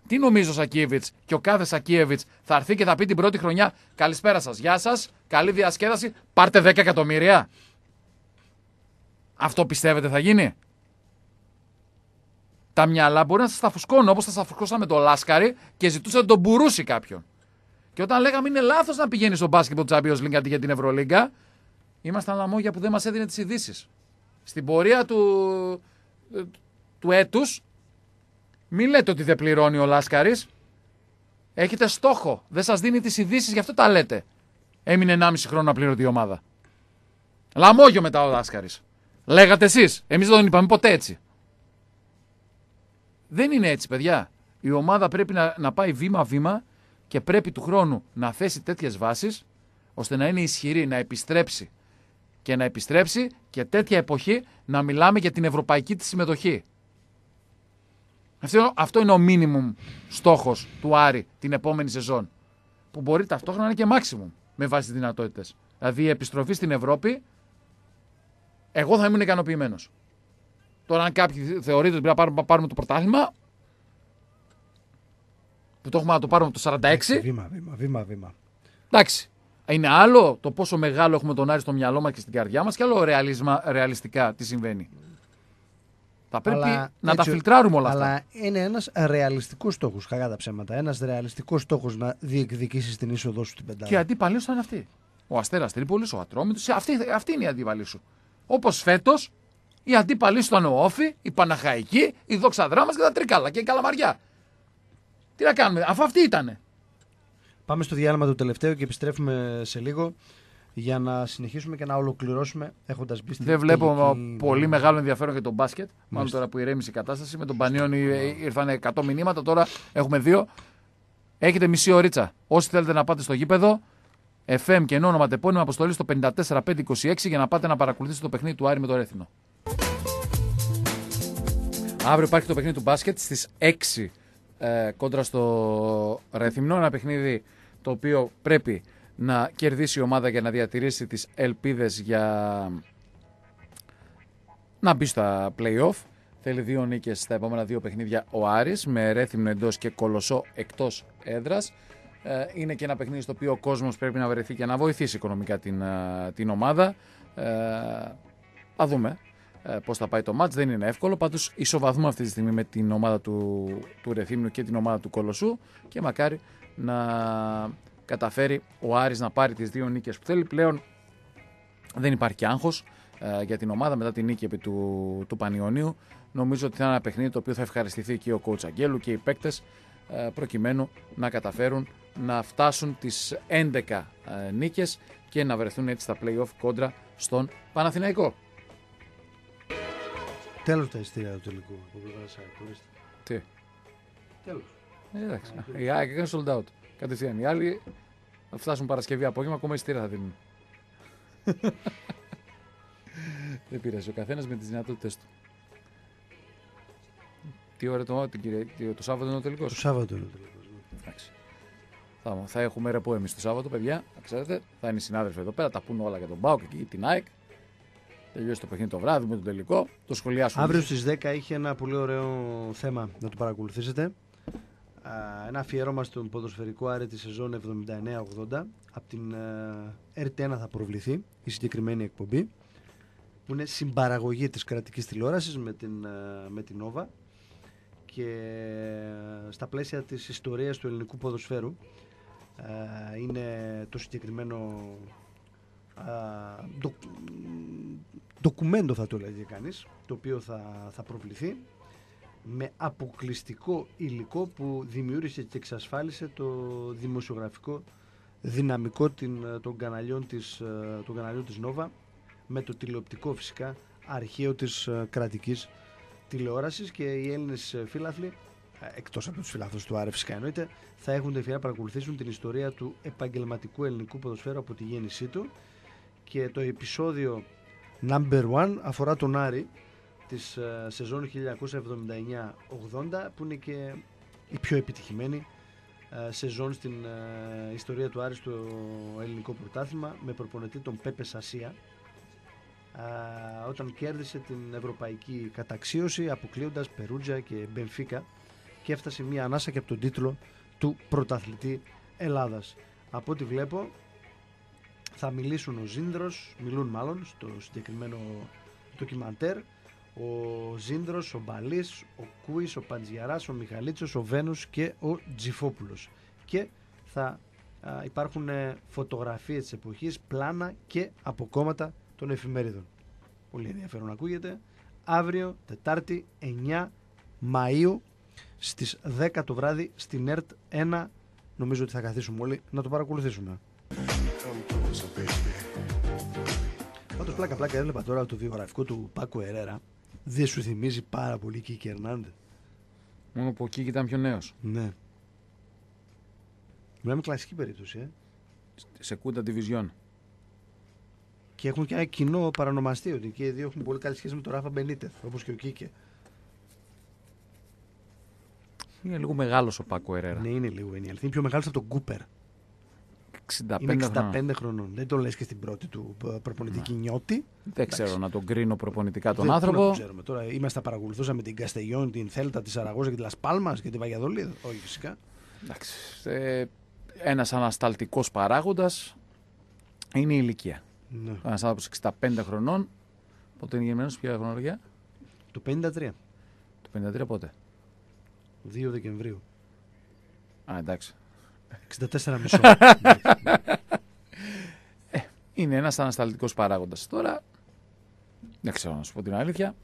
Τι νομίζω ο Σακίεβιτ και ο κάθε Σακίεβιτ θα έρθει και θα πει την πρώτη χρονιά Καλησπέρα σας, γεια σας, καλή διασκέδαση, πάρτε 10 εκατομμύρια. Αυτό πιστεύετε θα γίνει. Τα μυαλά μπορεί να σας τα φουσκώνουν όπως θα σας φουσκώσαμε το Λάσκαρη και να τον μπουρούσει κάποιον. Και όταν λέγαμε είναι λάθος να πηγαίνει στο μπάσκετ Champions League αντί για την Ευρωλίγκα, ήμασταν λαμόγια που δεν μας έδινε τις ειδήσεις. Στην πορεία του, ε, του έτους μην λέτε ότι δεν πληρώνει ο Λάσκαρης. Έχετε στόχο. Δεν σας δίνει τις ειδήσεις, γι' αυτό τα λέτε. Έμεινε 1,5 χρόνο να πληρώνει η ομάδα. Λαμόγιο μετά ο Λάσκαρης. Λέγατε εσείς. Εμείς δεν τον είπαμε ποτέ έτσι. Δεν είναι έτσι, παιδιά. Η ομάδα πρέπει να, να πάει βήμα-βήμα και πρέπει του χρόνου να θέσει τέτοιες βάσεις ώστε να είναι ισχυρή, να επιστρέψει. Και να επιστρέψει και τέτοια εποχή να μιλάμε για την ευρωπαϊκή της συμμετοχή. Αυτό, αυτό είναι ο μίνιμουμ στόχος του Άρη την επόμενη σεζόν. Που μπορεί ταυτόχρονα να είναι και maximum με βάση τις δυνατότητες. Δηλαδή η επιστροφή στην Ευρώπη, εγώ θα ήμουν ικανοποιημένος. Τώρα, αν κάποιοι θεωρείτε ότι πρέπει να πάρουμε, πάρουμε το πρωτάθλημα, που το έχουμε να το πάρουμε το 46. Βήμα, βήμα, βήμα. βήμα. Εντάξει. Είναι άλλο το πόσο μεγάλο έχουμε τον Άρη στο μυαλό μας και στην καρδιά μας, και άλλο ρεαλισμα, ρεαλιστικά τι συμβαίνει. Θα πρέπει αλλά, να έτσι, τα φιλτράρουμε όλα αλλά αυτά. Αλλά είναι ένας ρεαλιστικό στόχος, χαγά τα ψέματα. Ένας ρεαλιστικός στόχος να διεκδικήσεις την είσοδό σου την πεντάδα. Και αντίπαλοι σου ήταν αυτοί. Ο Αστέρας Τρίπολη, ο Ατρόμητος, αυτή, αυτή είναι η αντίπαλοι σου. Όπως φέτος, η αντίπαλοι σου ήταν ο Όφη, η Παναχαϊκή, η Δόξα Δράμας και τα Τρίκαλα και η Καλαμαριά. Τι να κάνουμε, αφού αυτή ήταν. Πάμε στο διάλειμμα του τελευταίου και επιστρέφουμε σε λίγο για να συνεχίσουμε και να ολοκληρώσουμε έχοντας μπει στην. Δεν βλέπω πολύ μεγάλο ενδιαφέρον για τον μπάσκετ. Μάλιστα. Μάλλον τώρα που ηρέμησε η κατάσταση. Με τον Πανιόνι ήρθαν 100 μηνύματα, τώρα έχουμε δύο. Έχετε μισή ωρίτσα. Όσοι θέλετε να πάτε στο γήπεδο, FM και ενώ τεπώνυμα αποστολή στο 54526 για να πάτε να παρακολουθήσετε το παιχνίδι του Άρη με το Ρέθινο. Αύριο υπάρχει το παιχνίδι του μπάσκετ Στις 6 ε, κόντρα στο Ρέθινο Ένα παιχνίδι το οποίο πρέπει να κερδίσει η ομάδα για να διατηρήσει τις ελπίδες για να μπει στα play-off. Θέλει δύο νίκες στα επόμενα δύο παιχνίδια ο Άρης με Ρέθυμνο εντός και Κολοσσό εκτός έδρας. Ε, είναι και ένα παιχνίδι στο οποίο ο κόσμος πρέπει να βρεθεί και να βοηθήσει οικονομικά την, ε, την ομάδα. Ε, θα δούμε ε, πώς θα πάει το μάτς, δεν είναι εύκολο. Πάντως ισοβαθούμε αυτή τη στιγμή με την ομάδα του, του Ρεθύμνου και την ομάδα του Κολοσσού και μακάρι να καταφέρει ο Άρης να πάρει τις δύο νίκες που θέλει. Πλέον δεν υπάρχει άγχος ε, για την ομάδα μετά την νίκη επί του, του Πανιωνίου. Νομίζω ότι θα είναι ένα παιχνίδι το οποίο θα ευχαριστηθεί και ο κότς Αγγέλου και οι παίκτες ε, προκειμένου να καταφέρουν να φτάσουν τις 11 ε, νίκες και να βρεθούν έτσι στα play-off κόντρα στον Παναθηναϊκό. Τέλος τα ειστήρια του τελικού. Τι. Τέλος. Ε, εντάξει. Η ΑΕΚ έκανε sold out. Κατευθείαν οι άλλοι θα φτάσουν Παρασκευή απόγευμα, ακόμα εισιτήρια θα δίνουν. Δεν πειράζει. Ο καθένας με τις δυνατότητες του. Τι ώρα το, την, κύριε, το Σάββατο είναι ο τελικός. Το Σάββατο είναι ο τελικός. Ναι. Θα, θα έχουμε ρεπό εμείς το Σάββατο, παιδιά. Ξέρετε, θα είναι οι συνάδελφοι εδώ πέρα, τα πούνε όλα για τον Μπάουκ και την ΑΕΚ. Τελειώσει το παιχνίδι το βράδυ με τον τελικό. Το σχολιάσουμε. Αύριο στις 10 είχε ένα πολύ ωραίο θέμα να το παρακολουθήσετε ένα αφιέρωμα στον ποδοσφαιρικό άρε της σεζόν 79-80 από την RT1 θα προβληθεί η συγκεκριμένη εκπομπή που είναι συμπαραγωγή της κρατικής τηλεόρασης με την, με την Nova και στα πλαίσια της ιστορίας του ελληνικού ποδοσφαίρου είναι το συγκεκριμένο ντοκ, ντοκουμέντο θα το έλεγε κανείς το οποίο θα, θα προβληθεί με αποκλειστικό υλικό που δημιούργησε και εξασφάλισε το δημοσιογραφικό δυναμικό ε, των, καναλιών της, ε, των καναλιών της Νόβα με το τηλεοπτικό φυσικά αρχαίο της ε, κρατικής τηλεόρασης και οι Έλληνες φίλαθλοι εκτός από τους φιλάθλους του Άρε φυσικά εννοείται θα έχουν τη να παρακολουθήσουν την ιστορία του επαγγελματικού ελληνικού ποδοσφαίρου από τη γέννησή του και το επεισόδιο number one αφορά τον Άρη της ε, σεζόν 1979-80 που είναι και η πιο επιτυχημένη ε, σεζόν στην ε, ιστορία του Άρη στο ελληνικό πρωτάθλημα με προπονητή τον Πέπε Σασία όταν κέρδισε την ευρωπαϊκή καταξίωση αποκλείοντας Περούτζα και Μπενφίκα και έφτασε μια ανάσα και από τον τίτλο του πρωταθλητή Ελλάδας. Από ό,τι βλέπω θα μιλήσουν ο Ζίνδρος, μιλούν μάλλον στο συγκεκριμένο ντοκιμαντέρ ο Ζίνδρος, ο Μπαλής, ο Κούης, ο Παντζιαράς, ο Μιχαλίτσος, ο Βένος και ο Τζιφόπουλος. Και θα α, υπάρχουν ε, φωτογραφίες της εποχής πλάνα και αποκόμματα των εφημερίδων. Πολύ ενδιαφέρον να ακούγεται. Αύριο, Τετάρτη, 9 Μαΐου, στις 10 το βράδυ, στην ΕΡΤ 1. Νομίζω ότι θα καθίσουμε όλοι να το παρακολουθήσουμε. Πάντως πλάκα πλάκα έβλεπα τώρα το βιογραφικό του Πάκου Ερέρα δεν σου θυμίζει πάρα πολύ και η Μόνο που εκεί ήταν πιο νέος. Ναι. Μιλάμε κλασική περίπτωση, ε. Σε κούντα division. Και έχουν και ένα κοινό παρανομαστή ότι και οι δύο έχουν πολύ καλή σχέση με τον Ράφα Μπενίτεθ, όπως και ο Κίκε. Είναι λίγο μεγάλος ο Πάκο Ερέρα. Ναι, είναι λίγο είναι. Είναι πιο μεγάλος από τον Κούπερ. 65, 65 χρονών. Δεν το λες και στην πρώτη του ε, προπονητική ναι. νιώτη. Δεν ξέρω να τον κρίνω προπονητικά τον άνθρωπο. Δεν ξέρουμε. Τώρα είμαστε παρακολουθούσαμε την Καστελιών την Θέλτα, τη Σαραγώσα και τη Λασπάλμα και την Βαγιαδόλη, Όχι φυσικά. Εντάξει. Ε, ένας ανασταλτικός είναι η ηλικία. Ένα Ένας 65 χρονών. Πότε είναι γεννημένος, ποια χρονολογία. Το 53. Το 53 πότε. 2 Δεκεμβρίου. Α, εντάξει μισό. Ε, είναι ένας ανασταλτικός παράγοντας. Τώρα δεν ξέρω να σου πω την αλήθεια.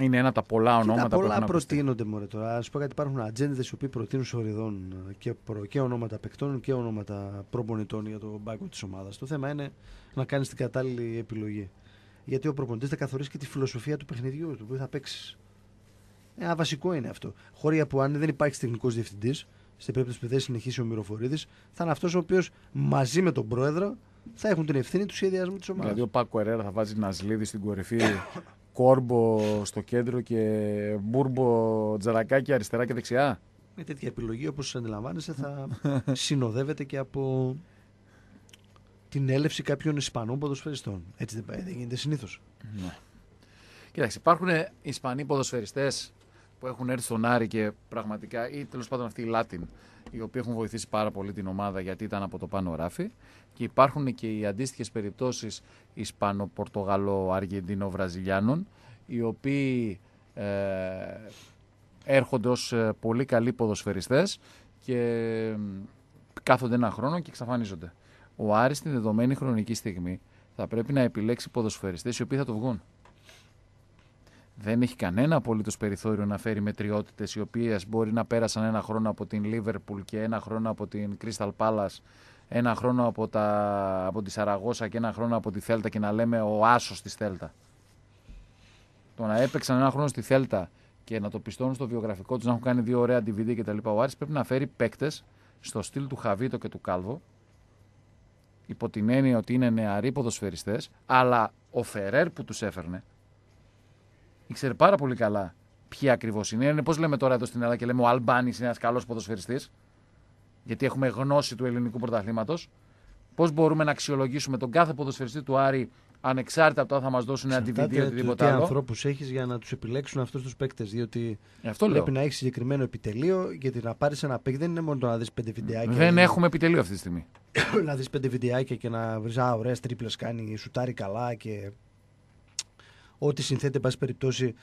Είναι ένας από τα πολλά ονόματα που που πολλά προτείνονται μωρέ τώρα. Ας σου πω κάτι, υπάρχουν ατζέντες οι οποίοι προτείνουν σοριδών ε, και, ονόματα παικτών και ονόματα προπονητών για το πάγκο της ομάδας. Το θέμα είναι να κάνεις την κατάλληλη επιλογή. Γιατί ο προπονητής θα καθορίσει και τη φιλοσοφία του παιχνιδιού του που θα παίξεις. Ένα ε, βασικό είναι αυτό. Χώρια που αν δεν υπάρχει τεχνικός διευθυντής, στην περίπτωση που δεν συνεχίσει ο Μυροφορίδης, θα είναι αυτός ο οποίος μαζί με τον πρόεδρο θα έχουν την ευθύνη του σχεδιασμού της ομάδας. Δηλαδή ο Πάκο Ερέρα θα βάζει Νασλίδη στην κορυφή, Κόρμπο στο κέντρο και Μπούρμπο τζαρακάκι αριστερά και δεξιά. Με τέτοια επιλογή, όπως αντιλαμβάνεσαι, θα συνοδεύεται και από την έλευση κάποιων Ισπανών ποδοσφαιριστών. Έτσι δεν, γίνεται συνήθως. Ναι. Κοιτάξτε, υπάρχουν Ισπανοί ποδοσφαιριστές που έχουν έρθει στον Άρη και πραγματικά, ή τέλος πάντων αυτοί οι Λάτιν, οι οποίοι έχουν βοηθήσει πάρα πολύ την ομάδα γιατί ήταν από το πάνω ράφι. Και υπάρχουν και οι αντίστοιχες περιπτώσεις Ισπανο, Πορτογαλό, Αργεντινό, Βραζιλιάνων, οι οποίοι ε, έρχονται ως ε, πολύ καλοί ποδοσφαιριστές και κάθονται ένα χρόνο και εξαφανίζονται. Ο Άρης στην δεδομένη χρονική στιγμή θα πρέπει να επιλέξει ποδοσφαιριστές οι οποίοι θα το βγουν δεν έχει κανένα απολύτως περιθώριο να φέρει μετριότητες οι οποίες μπορεί να πέρασαν ένα χρόνο από την Λίβερπουλ και ένα χρόνο από την Κρίσταλ Palace, ένα χρόνο από, τα, από τη Σαραγώσα και ένα χρόνο από τη Θέλτα και να λέμε ο άσος της Θέλτα. Το να έπαιξαν ένα χρόνο στη Θέλτα και να το πιστώνουν στο βιογραφικό τους, να έχουν κάνει δύο ωραία DVD κτλ. Ο Άρης πρέπει να φέρει παίκτες στο στυλ του Χαβίτο και του Κάλβο, υπό την έννοια ότι είναι νεαροί ποδοσφαιριστές, αλλά ο Φερέρ που τους έφερνε ήξερε πάρα πολύ καλά ποιοι ακριβώς είναι. Είναι πώς λέμε τώρα εδώ στην Ελλάδα και λέμε ο Αλμπάνης είναι ένας καλός ποδοσφαιριστής. Γιατί έχουμε γνώση του ελληνικού πρωταθλήματος. Πώς μπορούμε να αξιολογήσουμε τον κάθε ποδοσφαιριστή του Άρη ανεξάρτητα από το αν θα μας δώσουν ένα DVD ή οτιδήποτε άλλο. Τι ανθρώπους έχεις για να τους επιλέξουν αυτούς τους παίκτες. Διότι Αυτό πρέπει λέω. να έχεις συγκεκριμένο επιτελείο, γιατί να πάρεις ένα παίκτη δεν είναι μόνο το να δεις πέντε βιντεάκια. Δεν έχουμε επιτελείο αυτή τη στιγμή. να δεις πέντε βιντεάκια και να βρεις, ωραίες τρίπλες κάνει, σουτάρει καλά και ό,τι συνθέτει, εν πάση περιπτώσει,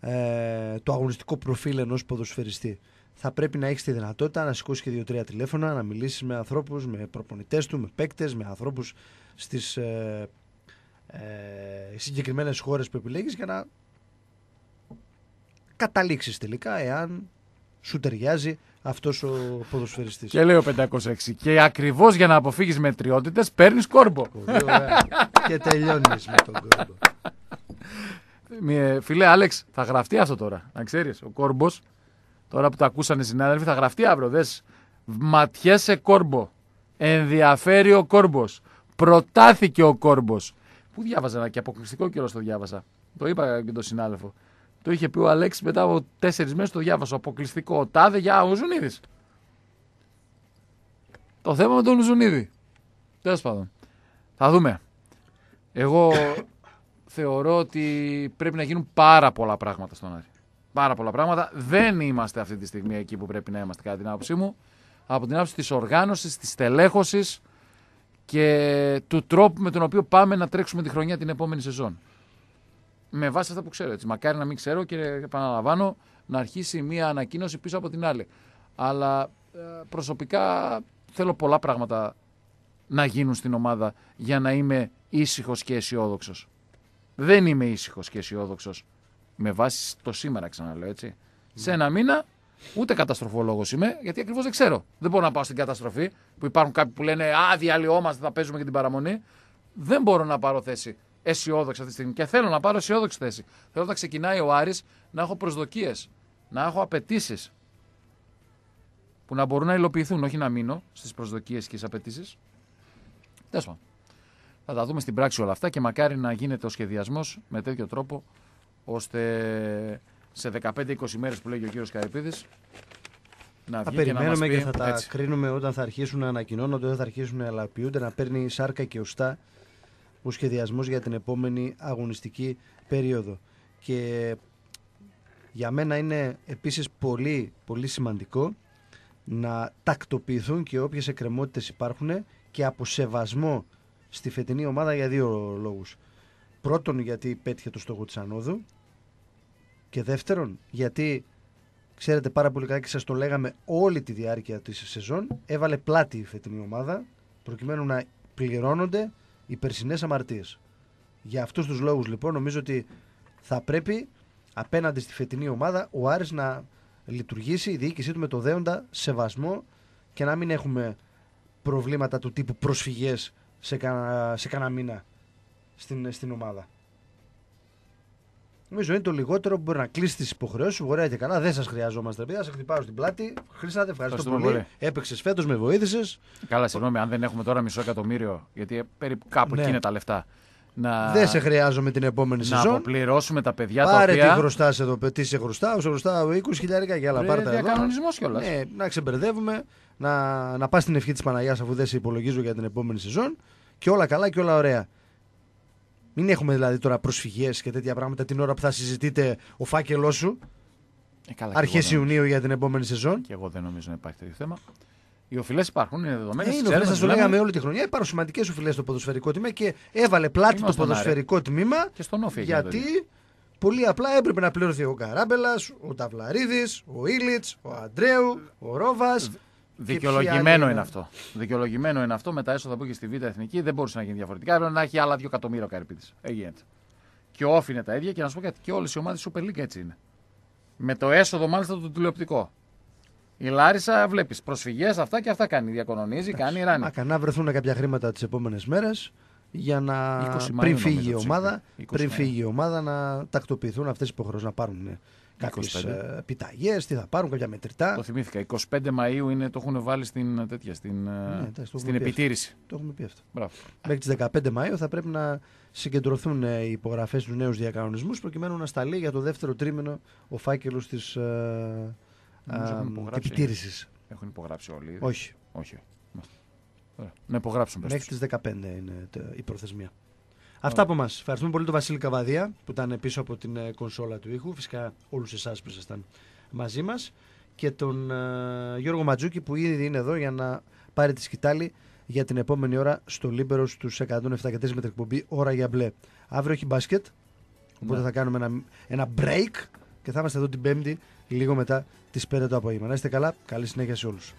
ε, το αγωνιστικό προφίλ ενός ποδοσφαιριστή. Θα πρέπει να έχεις τη δυνατότητα να σηκώσεις και δύο-τρία τηλέφωνα, να μιλήσεις με ανθρώπους, με προπονητές του, με παίκτες, με ανθρώπους στις ε, ε, συγκεκριμένες χώρες που επιλέγεις για να καταλήξεις τελικά εάν σου ταιριάζει αυτός ο ποδοσφαιριστής. Και λέει ο 506. Και ακριβώς για να αποφύγεις μετριότητες, παίρνεις κόρμπο. και τελειώνεις με τον κόρμπο. Φιλέ, Άλεξ, θα γραφτεί αυτό τώρα. Να ξέρεις, ο κόρμπος, τώρα που το ακούσαν οι συνάδελφοι, θα γραφτεί αύριο. Δες σε κόρμπο. Ενδιαφέρει ο κόρμπος. Προτάθηκε ο κόρμπος. Πού διάβαζα και αποκλειστικό καιρός το διάβασα. Το είπα και τον συνάδελφο. Το είχε πει ο Αλέξ μετά από τέσσερις μέρες το διάβασα. Αποκλειστικό. Ο τάδε για ο Ζουνίδης. Το θέμα με τον Ζουνίδη. Τέλος πάντων. Θα δούμε. Εγώ θεωρώ ότι πρέπει να γίνουν πάρα πολλά πράγματα στον Άρη. Πάρα πολλά πράγματα. Δεν είμαστε αυτή τη στιγμή εκεί που πρέπει να είμαστε, κατά την άποψή μου. Από την άποψη της οργάνωσης, της στελέχωσης και του τρόπου με τον οποίο πάμε να τρέξουμε τη χρονιά την επόμενη σεζόν. Με βάση αυτά που ξέρω. Έτσι. Μακάρι να μην ξέρω και επαναλαμβάνω να αρχίσει μία ανακοίνωση πίσω από την άλλη. Αλλά ε, προσωπικά θέλω πολλά πράγματα να γίνουν στην ομάδα για να είμαι ήσυχος και αισιόδοξος. Δεν είμαι ήσυχος και αισιόδοξος με βάση το σήμερα, ξαναλέω έτσι. Σε ένα μήνα ούτε καταστροφολόγος είμαι, γιατί ακριβώς δεν ξέρω. Δεν μπορώ να πάω στην καταστροφή που υπάρχουν κάποιοι που λένε Α, διαλυόμαστε, θα παίζουμε και την παραμονή. Δεν μπορώ να πάρω θέση αισιόδοξη αυτή τη στιγμή και θέλω να πάρω αισιόδοξη θέση. Θέλω να ξεκινάει ο Άρης να έχω προσδοκίες, να έχω απαιτήσεις που να μπορούν να υλοποιηθούν, όχι να μείνω στις προσδοκίες και στις απαιτήσεις. Τέλος θα τα δούμε στην πράξη όλα αυτά και μακάρι να γίνεται ο σχεδιασμός με τέτοιο τρόπο ώστε σε 15-20 μέρες που λέγει ο κύριος Καρυπίδης. Να θα περιμένουμε και, να μας πει, και θα τα κρίνουμε όταν θα αρχίσουν να ανακοινώνονται, όταν θα αρχίσουν να ελαπιούνται, να παίρνει σάρκα και οστά ο σχεδιασμός για την επόμενη αγωνιστική περίοδο. Και για μένα είναι επίσης πολύ, πολύ σημαντικό να τακτοποιηθούν και όποιες εκκρεμότητες υπάρχουν και από σεβασμό στη φετινή ομάδα για δύο λόγους. Πρώτον, γιατί πέτυχε το στόχο της ανόδου και δεύτερον, γιατί ξέρετε πάρα πολύ καλά και σας το λέγαμε όλη τη διάρκεια της σεζόν, έβαλε πλάτη η φετινή ομάδα προκειμένου να πληρώνονται οι περσινές αμαρτίες. Για αυτούς τους λόγους λοιπόν νομίζω ότι θα πρέπει απέναντι στη φετινή ομάδα ο Άρης να λειτουργήσει η διοίκησή του με το δέοντα σεβασμό και να μην έχουμε προβλήματα του τύπου προσφυγές σε, κανένα μήνα στην, ομάδα. Νομίζω είναι το λιγότερο που μπορεί να κλείσει τις υποχρεώσεις σου. καλά, δεν σας χρειάζομαστε. θα σε χτυπάω στην πλάτη. Χρήσατε, ευχαριστώ πολύ. πολύ. Έπαιξες φέτος, με βοήθησες. Καλά, συγγνώμη, αν δεν έχουμε τώρα μισό εκατομμύριο, γιατί ε, περίπου κάπου ναι. εκεί είναι τα λεφτά να... Δεν σε χρειάζομαι την επόμενη να σεζόν. Να αποπληρώσουμε τα παιδιά Πάρε τα οποία... τι χρωστά εδώ, τι σε χρωστά, όσο χρωστά 20 χιλιάρικα και άλλα πάρτα εδώ. κιόλας. Ναι, να ξεμπερδεύουμε, να, να πας στην ευχή της Παναγιάς αφού δεν σε υπολογίζω για την επόμενη σεζόν και όλα καλά και όλα ωραία. Μην έχουμε δηλαδή τώρα προσφυγές και τέτοια πράγματα την ώρα που θα συζητείτε ο φάκελός σου. Ε, Αρχέ Ιουνίου για την επόμενη σεζόν. Και εγώ δεν νομίζω να υπάρχει τέτοιο θέμα. Οι οφειλές υπάρχουν, είναι δεδομένες. είναι οφειλέ, σας το λέγαμε όλη τη χρονιά. Υπάρχουν σημαντικές οφειλές στο ποδοσφαιρικό τμήμα και έβαλε πλάτη το ποδοσφαιρικό άρε. τμήμα. Και στον όφη Γιατί πολύ απλά έπρεπε να πληρωθεί ο Καράμπελας, ο Ταυλαρίδης, ο Ήλιτ, ο Αντρέου, ο Ρόβας. Δικαιολογημένο είναι αυτό. Δικαιολογημένο είναι αυτό με τα έσοδα που είχε στη Β' Εθνική. Δεν μπορούσε να γίνει διαφορετικά. Έπρεπε να έχει άλλα δύο εκατομμύρια ο Καρπίτη. Έγινε Και ο Όφη είναι τα ίδια και να σου πω κάτι. Και όλες οι ομάδες Super League έτσι είναι. Με το έσοδο μάλιστα το τηλεοπτικό. Η Λάρισα, βλέπεις προσφυγές, αυτά και αυτά κάνει. Διακονονίζει, κάνει, ράνει. Ακανά βρεθούν κάποια χρήματα τις επόμενες μέρες για να πριν φύγει, η ομάδα, πριν ομάδα να τακτοποιηθούν αυτές οι υποχρεώσει να πάρουν ε, κάποιε επιταγές, τι θα πάρουν, κάποια μετρητά. Το θυμήθηκα. 25 Μαου είναι, το έχουν βάλει στην, ε, τέτοια, στην, ε, ναι, στην επιτήρηση. Αυτό. Το έχουμε πει αυτό. Μπράβο. Μέχρι τις 15 Μαου θα πρέπει να συγκεντρωθούν οι υπογραφές του νέους διακανονισμούς προκειμένου να σταλεί για το δεύτερο τρίμηνο ο φάκελος της επιτήρησης. Έχουν υπογράψει όλοι. Όχι. Όχι. Να υπογράψουν. Μέχρι τι 15 είναι η προθεσμία. Αυτά από εμά. Ευχαριστούμε πολύ τον Βασίλη Καβαδία που ήταν πίσω από την ε, κονσόλα του ήχου. Φυσικά όλους εσάς που ήσασταν μαζί μας. Και τον ε, Γιώργο Ματζούκη που ήδη είναι εδώ για να πάρει τη σκητάλη για την επόμενη ώρα στο Λίμπερο στους 107 και 3 με την εκπομπή Ώρα για μπλε. Αύριο έχει μπάσκετ. Οπότε ναι. θα κάνουμε ένα, ένα break και θα είμαστε εδώ την Πέμπτη λίγο μετά τις 5 το απόγευμα. Να είστε καλά, καλή συνέχεια σε όλους.